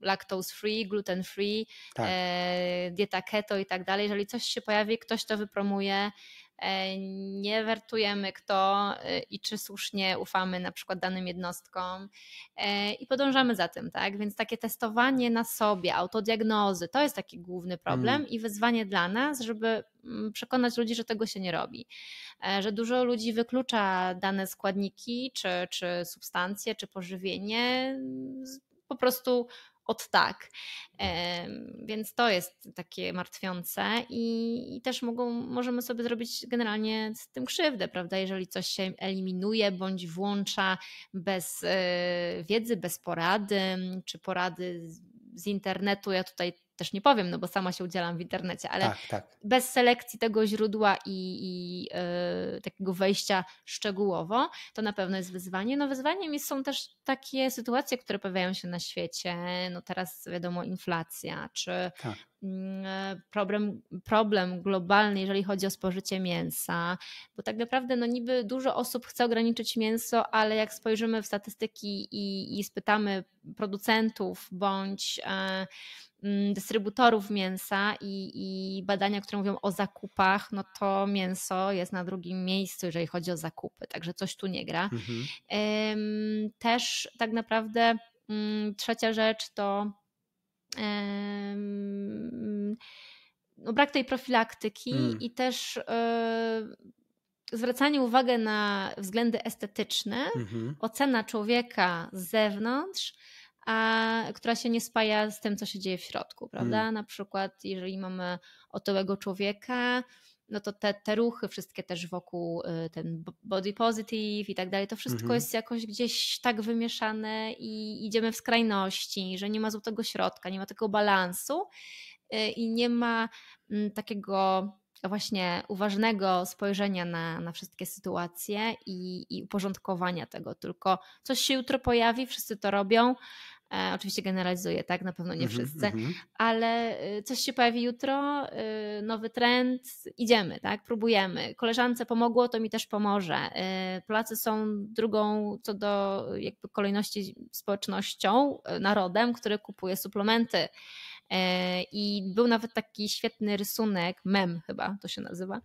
lactose free, gluten free, tak. E, dieta keto i tak dalej. Jeżeli coś się pojawi, ktoś to wypromuje E, nie wertujemy kto e, i czy słusznie ufamy na przykład danym jednostkom e, i podążamy za tym, tak? Więc takie testowanie na sobie, autodiagnozy, to jest taki główny problem mm. i wyzwanie dla nas, żeby mm, przekonać ludzi, że tego się nie robi. Że dużo ludzi wyklucza dane składniki, czy, czy substancje, czy pożywienie po prostu od tak. Mm. Więc to jest takie martwiące i, i, też mogą, możemy sobie zrobić generalnie z tym krzywdę, prawda? Jeżeli coś się eliminuje bądź włącza bez e, wiedzy, bez porady, czy porady z, z internetu. Ja tutaj też nie powiem, no bo sama się udzielam w internecie, ale tak, tak. bez selekcji tego źródła i, i yy, takiego wejścia szczegółowo, to na pewno jest wyzwanie. No wyzwaniem są też takie sytuacje, które pojawiają się na świecie, no teraz wiadomo inflacja, czy tak. Mm, e, problem, problem globalny, jeżeli chodzi o spożycie mięsa, bo tak naprawdę no niby dużo osób chce ograniczyć mięso, ale jak spojrzymy w statystyki i, i spytamy producentów bądź e, Mm, dystrybutorów mięsa i, i, badania, które mówią o zakupach, no to mięso jest na drugim miejscu, jeżeli chodzi o zakupy, także coś tu nie gra. Mhm. Też tak naprawdę mm, trzecia rzecz to no, brak tej profilaktyki mm. i też e, zwracanie uwagi na względy estetyczne, mhm. ocena człowieka z zewnątrz a, która się nie spaja z tym, co się dzieje w środku, prawda? Mm. Na przykład, jeżeli mamy otyłego człowieka, no to te, te ruchy, wszystkie też wokół, y, ten body positive i tak dalej, to wszystko mhm. jest jakoś gdzieś tak wymieszane i idziemy w skrajności, że nie ma złotego środka, nie ma takiego balansu y, i nie ma mm, takiego właśnie uważnego spojrzenia na, na wszystkie sytuacje i, i uporządkowania tego. Tylko coś się jutro pojawi, wszyscy to robią. E, oczywiście generalizuję, tak? Na pewno nie mhm, wszyscy, mhm. ale y, coś się pojawi jutro, y, nowy trend, idziemy, tak? Próbujemy. Koleżance pomogło, to mi też pomoże. Y, Polacy są drugą co do jakby kolejności społecznością, y, narodem, który kupuje suplementy E, I był nawet taki świetny rysunek, mem chyba to się nazywa,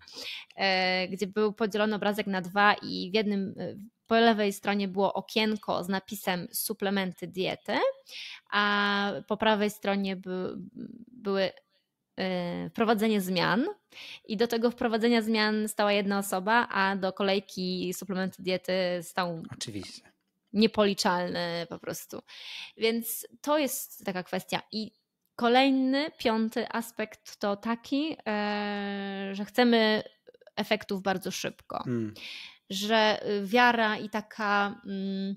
e, gdzie był podzielony obrazek na dwa i w jednym e, po lewej stronie było okienko z napisem suplementy diety, a po prawej stronie by, były wprowadzenie zmian i do tego wprowadzenia zmian stała jedna osoba, a do kolejki suplementy diety stał Oczywiście. niepoliczalny po prostu. Więc to jest taka kwestia i Kolejny, piąty aspekt to taki, e, że chcemy efektów bardzo szybko. Hmm. Że y, wiara i taka mm,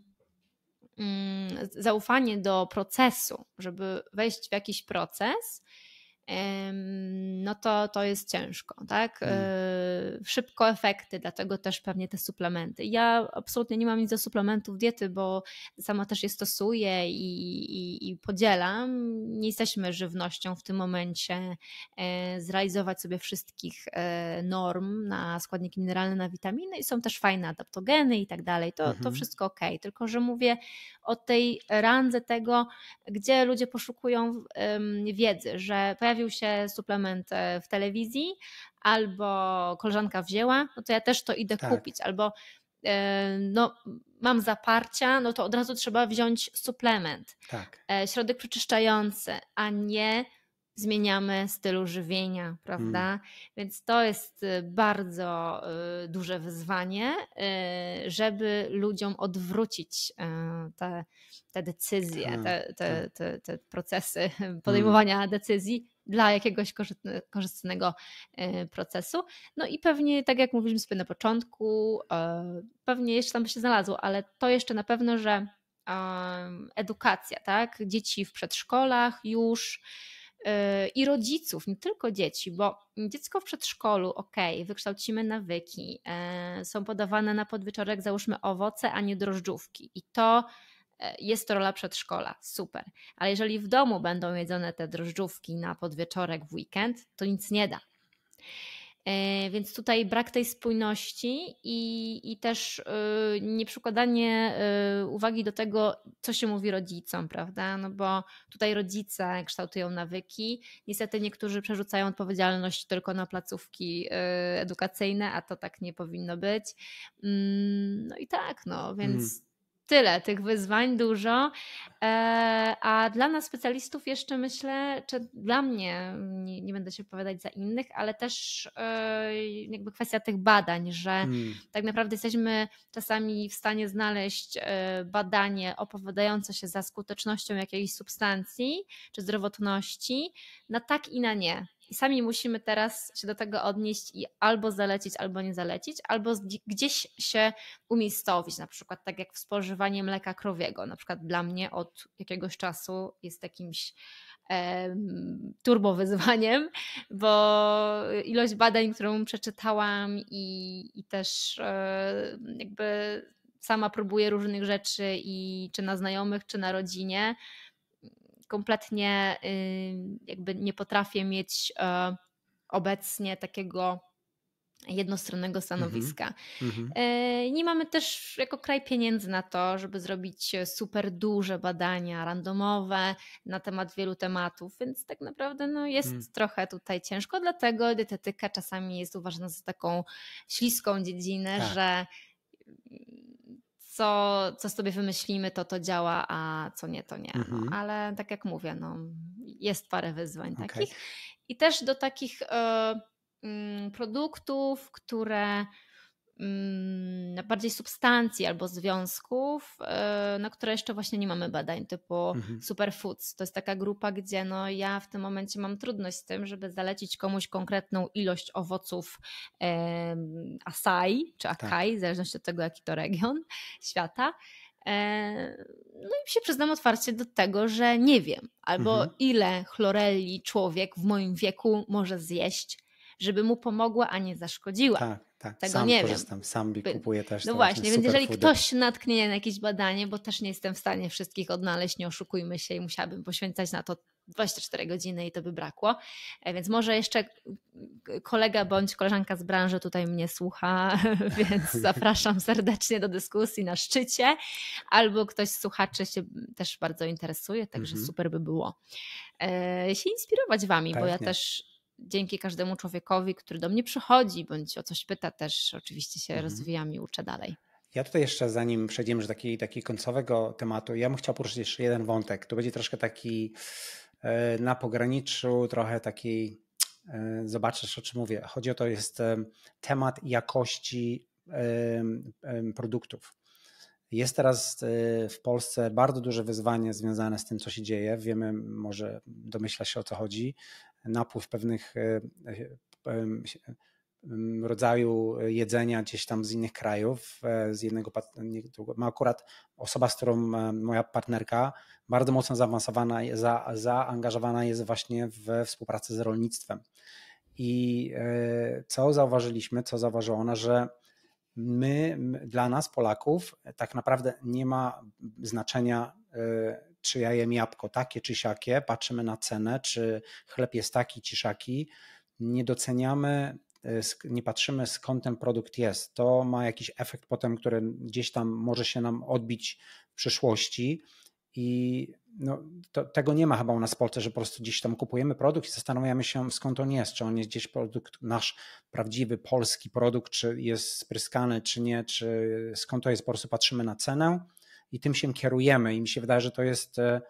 mm, zaufanie do procesu, żeby wejść w jakiś proces, no to, to jest ciężko, tak? Mm. E, szybko efekty, dlatego też pewnie te suplementy. Ja absolutnie nie mam nic do suplementów diety, bo sama też je stosuję i, i, i podzielam. Nie jesteśmy żywnością w tym momencie e, zrealizować sobie wszystkich e, norm na składniki mineralne, na witaminy i są też fajne adaptogeny i tak dalej. To, to mhm. wszystko ok, tylko że mówię o tej randze tego, gdzie ludzie poszukują wiedzy, że pojawia pojawił się suplement e, w telewizji, albo koleżanka wzięła, no to ja też to idę tak. kupić, albo e, no, mam zaparcia, no to od razu trzeba wziąć suplement, tak. E, środek przeczyszczający, a nie zmieniamy stylu żywienia, prawda? Mm. Więc to jest bardzo duże wyzwanie, żeby ludziom odwrócić te, te decyzje, tak, te, tak. te, te procesy mm. podejmowania decyzji dla jakiegoś korzystnego e, procesu. No i pewnie, tak jak mówiliśmy sobie na początku, e, pewnie jeszcze tam by się znalazło, ale to jeszcze na pewno, że edukacja, tak? Dzieci w przedszkolach już e, i rodziców, nie tylko dzieci, bo dziecko w przedszkolu, ok, wykształcimy nawyki, są podawane na podwieczorek, załóżmy owoce, a nie drożdżówki. I to E, jest to rola przedszkola, super. Ale jeżeli w domu będą jedzone te drożdżówki na podwieczorek w weekend, to nic nie da. E, więc tutaj brak tej spójności i, i też y, nieprzykładanie y, uwagi do tego, co się mówi rodzicom, prawda? No bo tutaj rodzice kształtują nawyki. Niestety niektórzy przerzucają odpowiedzialność tylko na placówki y, edukacyjne, a to tak nie powinno być. Mm, no i tak, no więc. Hmm tyle tych wyzwań, dużo. E, a dla nas, specjalistów, jeszcze myślę, czy dla mnie, nie, nie będę się opowiadać za innych, ale też e, jakby kwestia tych badań, że hmm. tak naprawdę jesteśmy czasami w stanie znaleźć e, badanie opowiadające się za skutecznością jakiejś substancji czy zdrowotności na tak i na nie i sami musimy teraz się do tego odnieść i albo zalecić, albo nie zalecić, albo gdzieś się umiejscowić, na przykład tak jak w spożywaniu mleka krowiego. Na przykład dla mnie od jakiegoś czasu jest jakimś turbo wyzwaniem, bo ilość badań, którą przeczytałam i, i też e, jakby sama próbuję różnych rzeczy i czy na znajomych, czy na rodzinie, kompletnie y, jakby nie potrafię mieć e, obecnie takiego jednostronnego mhm. stanowiska. Mm -hmm. Nie mamy też jako kraj pieniędzy na to, żeby zrobić e, super duże badania randomowe na temat wielu tematów, więc tak naprawdę no, jest mm. trochę tutaj ciężko, dlatego dietetyka czasami jest uważana za taką śliską dziedzinę, tak. że co, co sobie wymyślimy, to to działa, a co nie, to nie. No, mhm. No, ale tak jak mówię, no, jest parę wyzwań okay. takich. I też do takich y, y, produktów, które Mm, bardziej substancji albo związków, e, na które jeszcze właśnie nie mamy badań, typu mhm. superfoods. To jest taka grupa, gdzie no ja w tym momencie mam trudność z tym, żeby zalecić komuś konkretną ilość owoców e, asai czy akai, tak. w zależności od tego, jaki to region świata. E, no i się przyznam otwarcie do tego, że nie wiem, albo mhm. ile chlorelli człowiek w moim wieku może zjeść, żeby mu pomogła, a nie zaszkodziła. Tak. Tak, Tego sam nie korzystam, wiem. sam kupuję też. No właśnie, więc jeżeli ktoś natknie na jakieś badanie, bo też nie jestem w stanie wszystkich odnaleźć, nie oszukujmy się i musiałabym poświęcać na to 24 godziny i to by brakło. E, więc może jeszcze kolega bądź koleżanka z branży tutaj mnie słucha, więc zapraszam serdecznie do dyskusji na szczycie. Albo ktoś z słuchaczy się też bardzo interesuje, także mm -hmm. super by było. E, się inspirować wami, Pewnie. bo ja też dzięki każdemu człowiekowi, który do mnie przychodzi bądź o coś pyta, też oczywiście się mhm. rozwijam i uczę dalej. Ja tutaj jeszcze, zanim przejdziemy do takiego taki końcowego tematu, ja bym chciał poruszyć jeszcze jeden wątek. To będzie troszkę taki e, na pograniczu, trochę taki, e, zobaczysz o czym mówię. Chodzi o to, jest e, temat jakości produktów. Jest teraz w Polsce bardzo duże wyzwanie związane z tym, co się dzieje. Wiemy, może domyśla się o co chodzi napływ pewnych e, e, rodzaju e, jedzenia gdzieś tam z innych krajów, z jednego ma akurat osoba, z którą moja partnerka bardzo mocno zaawansowana, za, zaangażowana jest właśnie we współpracę z rolnictwem. I co zauważyliśmy, co zauważyła ona, że my, dla nas, Polaków, tak naprawdę nie ma znaczenia czy ja jem jabłko takie czy siakie, patrzymy na cenę, czy chleb jest taki czy siaki, nie doceniamy, e, nie patrzymy skąd ten produkt jest. To ma jakiś efekt potem, który gdzieś tam może się nam odbić w przyszłości i no, to, tego nie ma chyba u nas w Polsce, że po prostu gdzieś tam kupujemy produkt i zastanawiamy się skąd on jest, czy on jest gdzieś produkt, nasz prawdziwy polski produkt, czy jest spryskany, czy nie, czy skąd to jest, po prostu patrzymy na cenę, i tym się kierujemy. I mi się wydaje, że to jest e,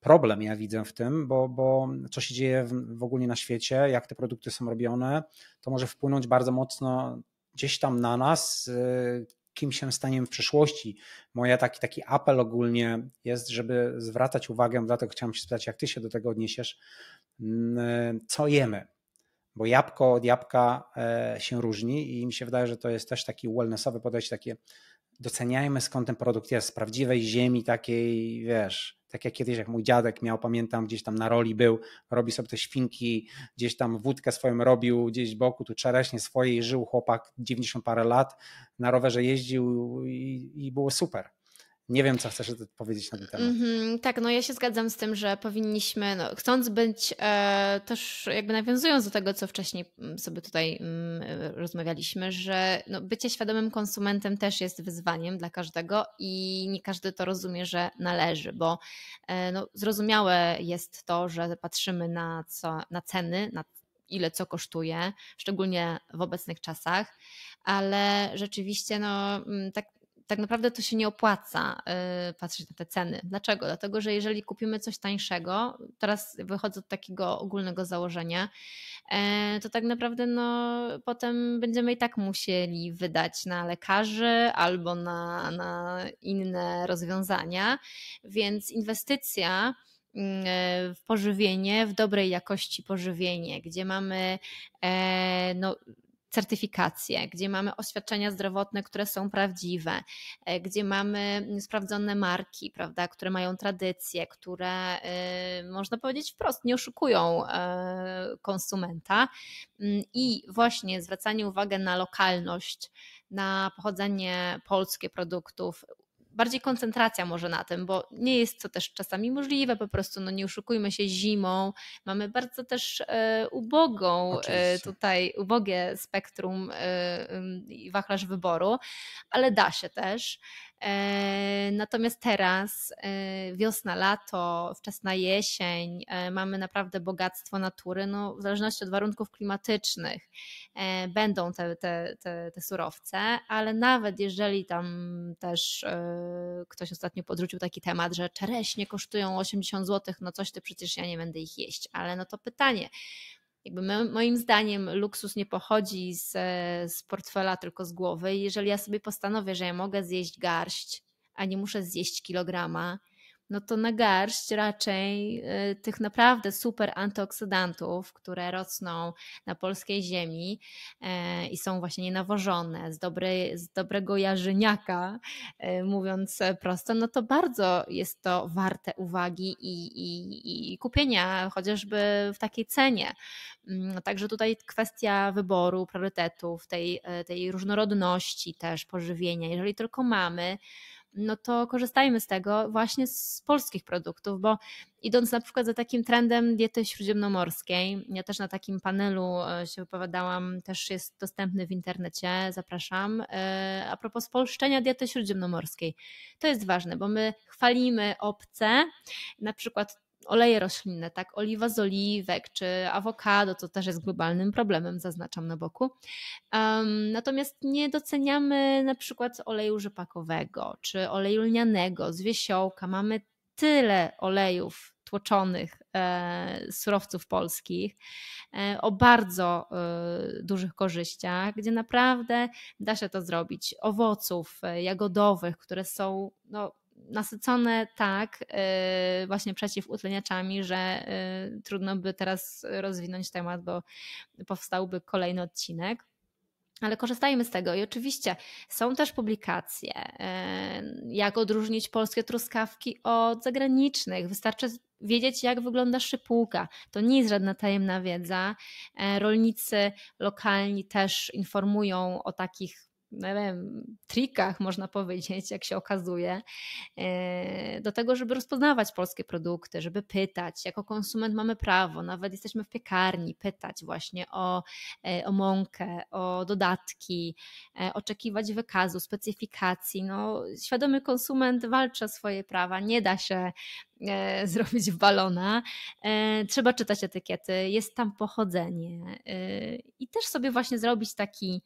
problem, ja widzę w tym, bo, bo co się dzieje w, w ogóle na świecie, jak te produkty są robione, to może wpłynąć bardzo mocno gdzieś tam na nas, e, kim się staniemy w przyszłości. Moja taki, taki apel ogólnie jest, żeby zwracać uwagę, dlatego chciałem się spytać, jak ty się do tego odniesiesz, e, co jemy, bo jabłko od jabłka się różni i mi się wydaje, że to jest też taki wellnessowe podejście, takie doceniajmy skąd ten produkt jest, z prawdziwej ziemi takiej, wiesz, tak jak kiedyś, jak mój dziadek miał, pamiętam, gdzieś tam na roli był, robi sobie te świnki, gdzieś tam wódkę swoją robił, gdzieś boku, tu czereśnie swojej żył chłopak 90 parę lat, na rowerze jeździł i, i było super. Nie wiem, co chcesz powiedzieć na ten temat. Mm-hmm, tak, no ja się zgadzam z tym, że powinniśmy, no, chcąc być e, też jakby nawiązując do tego, co wcześniej mm, sobie tutaj mm, e, rozmawialiśmy, że no, bycie świadomym konsumentem też jest wyzwaniem dla każdego i nie każdy to rozumie, że należy, bo e, no, zrozumiałe jest to, że patrzymy na, co, na ceny, na ile co kosztuje, szczególnie w obecnych czasach, ale rzeczywiście no, mm, tak tak naprawdę to się nie opłaca y, patrzeć na te ceny. Dlaczego? Dlatego, że jeżeli kupimy coś tańszego, teraz wychodzę od takiego ogólnego założenia, e, to tak naprawdę no, potem będziemy i tak musieli wydać na lekarzy albo na, na inne rozwiązania, więc inwestycja y, w pożywienie, w dobrej jakości pożywienie, gdzie mamy e, no, certyfikacje, gdzie mamy oświadczenia zdrowotne, które są prawdziwe, e, gdzie mamy sprawdzone marki, prawda, które mają tradycje, które y, można powiedzieć wprost nie oszukują e, konsumenta. Mm, I właśnie zwracanie uwagi na lokalność, na pochodzenie polskie produktów, bardziej koncentracja może na tym, bo nie jest to też czasami możliwe, po prostu no nie oszukujmy się zimą, mamy bardzo też e, ubogą e, tutaj, ubogie spektrum e, i wachlarz wyboru, ale da się też. E, natomiast teraz e, wiosna, lato, wczesna jesień, e, mamy naprawdę bogactwo natury, no, w zależności od warunków klimatycznych będą te, te, te, te surowce, ale nawet jeżeli tam też ktoś ostatnio podrzucił taki temat, że czereśnie kosztują 80 zł, no coś ty przecież ja nie będę ich jeść, ale no to pytanie, jakby moim zdaniem luksus nie pochodzi z, z portfela, tylko z głowy. Jeżeli ja sobie postanowię, że ja mogę zjeść garść, a nie muszę zjeść kilograma, no to na garść raczej y, tych naprawdę super antyoksydantów, które rosną na polskiej ziemi e, i są właśnie nienawożone, z, z dobrego jarzyniaka, e, mówiąc prosto, no to bardzo jest to warte uwagi i, i, i kupienia, chociażby w takiej cenie. Mm, także tutaj kwestia wyboru, priorytetów, tej, e, tej różnorodności też pożywienia, jeżeli tylko mamy, no to korzystajmy z tego właśnie z polskich produktów, bo idąc na przykład za takim trendem diety śródziemnomorskiej, ja też na takim panelu e, się wypowiadałam, też jest dostępny w internecie, zapraszam, e, a propos polszczenia diety śródziemnomorskiej. To jest ważne, bo my chwalimy obce, na przykład oleje roślinne, tak, oliwa z oliwek czy awokado, to też jest globalnym problemem, zaznaczam na boku. Um, natomiast nie doceniamy na przykład oleju rzepakowego czy oleju lnianego z wiesiołka. Mamy tyle olejów tłoczonych e, surowców polskich e, o bardzo e, dużych korzyściach, gdzie naprawdę da się to zrobić. Owoców e, jagodowych, które są no, nasycone tak y, właśnie przeciwutleniaczami, że y, trudno by teraz rozwinąć temat, bo powstałby kolejny odcinek. Ale korzystajmy z tego i oczywiście są też publikacje, y, jak odróżnić polskie truskawki od zagranicznych. Wystarczy wiedzieć, jak wygląda szypułka. To nie jest żadna tajemna wiedza. E, rolnicy lokalni też informują o takich nie wiem, trikach, można powiedzieć, jak się okazuje, e, do tego, żeby rozpoznawać polskie produkty, żeby pytać. Jako konsument mamy prawo, nawet jesteśmy w piekarni, pytać właśnie o, e, o mąkę, o dodatki, e, oczekiwać wykazu, specyfikacji. No, świadomy konsument walczy o swoje prawa, nie da się E, zrobić w balona. E, trzeba czytać etykiety, jest tam pochodzenie e, i też sobie właśnie zrobić taki,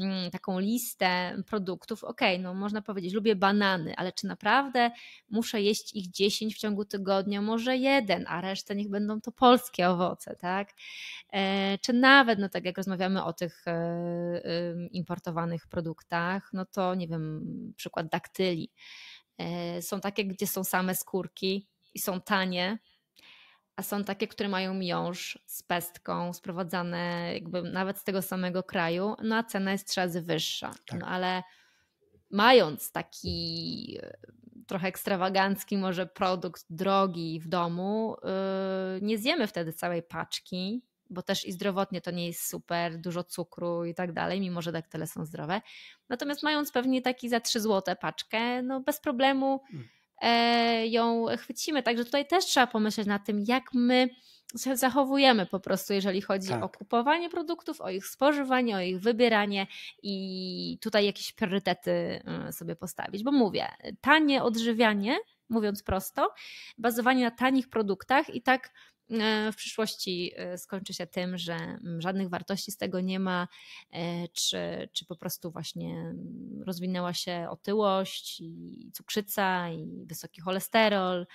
mm, taką listę produktów. Ok, no można powiedzieć, lubię banany, ale czy naprawdę muszę jeść ich 10 w ciągu tygodnia? Może jeden, a resztę niech będą to polskie owoce, tak? Czy nawet, no tak jak rozmawiamy o tych importowanych produktach, no to nie wiem, przykład daktyli. Są takie, gdzie są same skórki, i są tanie, a są takie, które mają miąższ z pestką, sprowadzane jakby nawet z tego samego kraju, no a cena jest trzy razy wyższa. Tak. No ale mając taki e, trochę ekstrawagancki może produkt drogi w domu, yy, nie zjemy wtedy całej paczki, bo też i zdrowotnie to nie jest super, dużo cukru i tak dalej, mimo że daktyle są zdrowe. Natomiast mając pewnie taki za 3 złote paczkę, no bez problemu... Hmm E, ją chwycimy. Także tutaj też trzeba pomyśleć na tym, jak my się zachowujemy po prostu, jeżeli chodzi tak. o kupowanie produktów, o ich spożywanie, o ich wybieranie i tutaj jakieś priorytety y, sobie postawić. Bo mówię, tanie odżywianie, mówiąc prosto, bazowanie na tanich produktach i tak E, w przyszłości e, skończy się tym, że mm, żadnych wartości z tego nie ma, e, czy, czy po prostu właśnie mm, rozwinęła się otyłość i cukrzyca i wysoki cholesterol.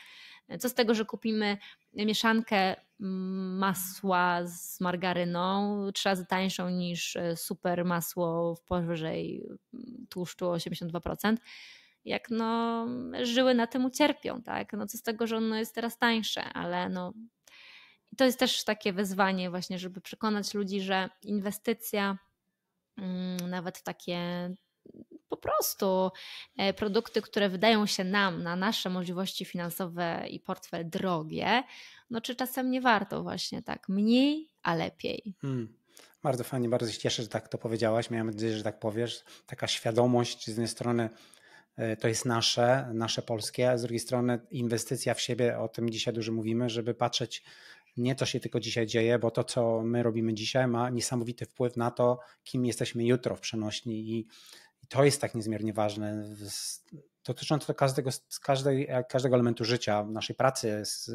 Co z tego, że kupimy mieszankę mm, masła z margaryną trzy razy tańszą niż super masło w powyżej tłuszczu 82%. Jak no, żyły na tym ucierpią, tak? No co z tego, że ono jest teraz tańsze, ale no i to jest też takie wyzwanie, właśnie, żeby przekonać ludzi, że inwestycja mm, nawet w takie po prostu e, produkty, które wydają się nam, na nasze możliwości finansowe i portfel drogie, no czy czasem nie warto właśnie tak mniej, a lepiej. Hmm. Bardzo fajnie, bardzo się cieszę, że tak to powiedziałaś. Miałem nadzieję, że tak powiesz. Taka świadomość, z jednej strony e, to jest nasze, nasze polskie, a z drugiej strony inwestycja w siebie, o tym dzisiaj dużo mówimy, żeby patrzeć nie coś się tylko dzisiaj dzieje, bo to, co my robimy dzisiaj, ma niesamowity wpływ na to, kim jesteśmy jutro w przenośni i to jest tak niezmiernie ważne. Dotyczące to każdego, każdej, każdego elementu życia, naszej pracy, z,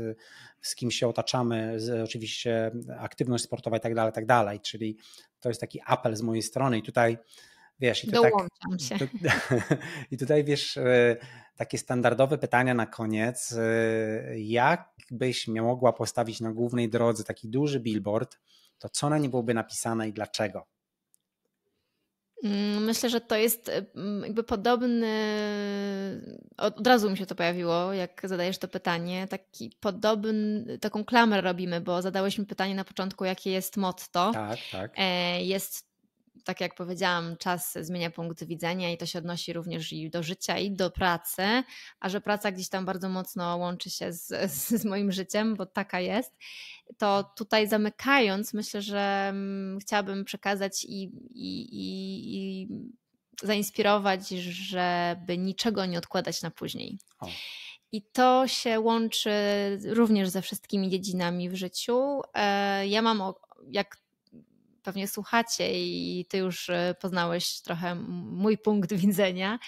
z kim się otaczamy, z, oczywiście aktywność sportowa i tak dalej, tak dalej. Czyli to jest taki apel z mojej strony i tutaj wiesz, i to tak- Dołączam tak, się. To, I tutaj wiesz, e, takie standardowe pytania na koniec. Y, jak byś mogła postawić na głównej drodze taki duży billboard, to co na nie byłoby napisane i dlaczego? Mm, myślę, że to jest y, mm, jakby podobny. Od razu mi się to pojawiło, jak zadajesz to pytanie. Taki podobny, taką klamrę robimy, bo zadałeś mi pytanie na początku, jakie jest motto. Tak, tak. E, jest tak jak powiedziałam, czas zmienia punkt widzenia i to się odnosi również i do życia, i do pracy, a że praca gdzieś tam bardzo mocno łączy się z, z moim życiem, bo taka jest, to tutaj zamykając, myślę, że mm, chciałabym przekazać i, i, i, i zainspirować, żeby niczego nie odkładać na później. O. I to się łączy również ze wszystkimi dziedzinami w życiu. E, ja mam, jak pewnie słuchacie i ty już e, poznałeś trochę mój punkt widzenia,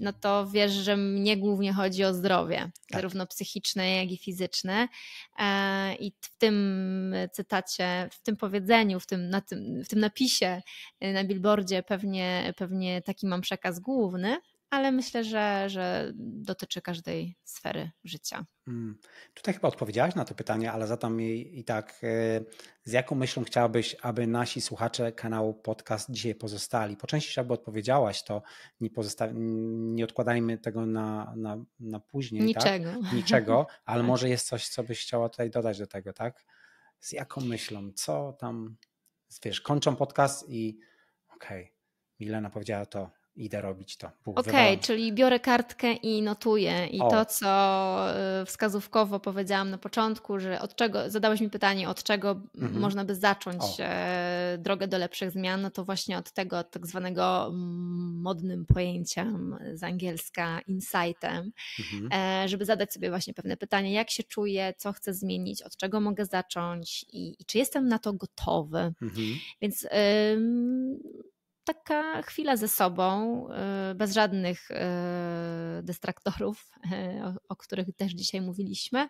no to wiesz, że mnie głównie chodzi o zdrowie, tak. zarówno psychiczne, jak i fizyczne. E, I w tym cytacie, w tym powiedzeniu, w tym, na tym, w tym napisie e, na billboardzie pewnie, pewnie taki mam przekaz główny ale myślę, że, że dotyczy każdej sfery życia. Hmm. Tutaj chyba odpowiedziałaś na to pytanie, ale zatem i, i tak, e, z jaką myślą chciałabyś, aby nasi słuchacze kanału podcast dzisiaj pozostali? Po części aby odpowiedziałaś, to nie, pozosta- nie odkładajmy tego na, na, na później. Niczego. Tak? Niczego, ale tak. może jest coś, co byś chciała tutaj dodać do tego, tak? Z jaką myślą? Co tam, wiesz, kończą podcast i okej, okay, Milena powiedziała to, idę robić to. Okej, okay, czyli biorę kartkę i notuję. I o. to, co y, wskazówkowo powiedziałam na początku, że od czego, zadałeś mi pytanie, od czego mhm. można by zacząć o. E, drogę do lepszych zmian, no to właśnie od tego od tak zwanego modnym pojęciem z angielska insightem, mhm. E, żeby zadać sobie właśnie pewne pytanie, jak się czuję, co chcę zmienić, od czego mogę zacząć i, i czy jestem na to gotowy. Mhm. Więc ym, taka chwila ze sobą, y, bez żadnych y, dystraktorów, o których też dzisiaj mówiliśmy,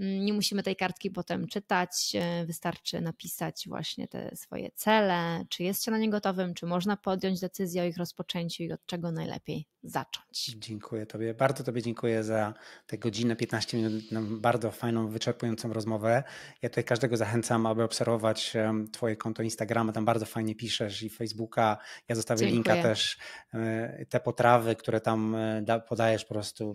Mm, nie musimy tej kartki potem czytać, e, wystarczy napisać właśnie te swoje cele, czy jest się na nie gotowym, czy można podjąć decyzję o ich rozpoczęciu i od czego najlepiej zacząć. Dziękuję Tobie, bardzo Tobie dziękuję za tę godzinę, 15 minut, na bardzo fajną, wyczerpującą rozmowę. Ja tutaj każdego zachęcam, aby obserwować Twoje konto Instagrama, tam bardzo fajnie piszesz i Facebooka. Ja zostawię dziękuję. linka też, e, te potrawy, które tam e, podajesz po prostu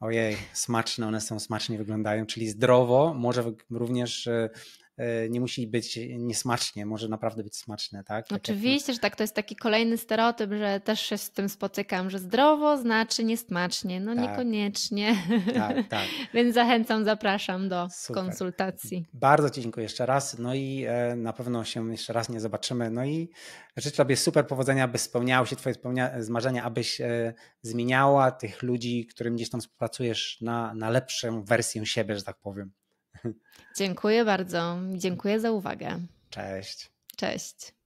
Ojej, smaczne, one są smacznie wyglądają, czyli zdrowo może również e, E, nie musi być niesmacznie, może naprawdę być smaczne, tak? tak Oczywiście, jak... że tak, to jest taki kolejny stereotyp, że też się z tym spotykam, że zdrowo znaczy niesmacznie, no tak. niekoniecznie. Tak, tak. Więc zachęcam, zapraszam do Super. konsultacji. Bardzo Ci dziękuję jeszcze raz, no i e, na pewno się jeszcze raz nie zobaczymy, no i życzę Tobie super powodzenia, aby spełniały się Twoje zmarzenia, abyś e, zmieniała tych ludzi, którym gdzieś tam współpracujesz na, na lepszą wersję siebie, że tak powiem. Dziękuję bardzo. Dziękuję za uwagę. Cześć. Cześć.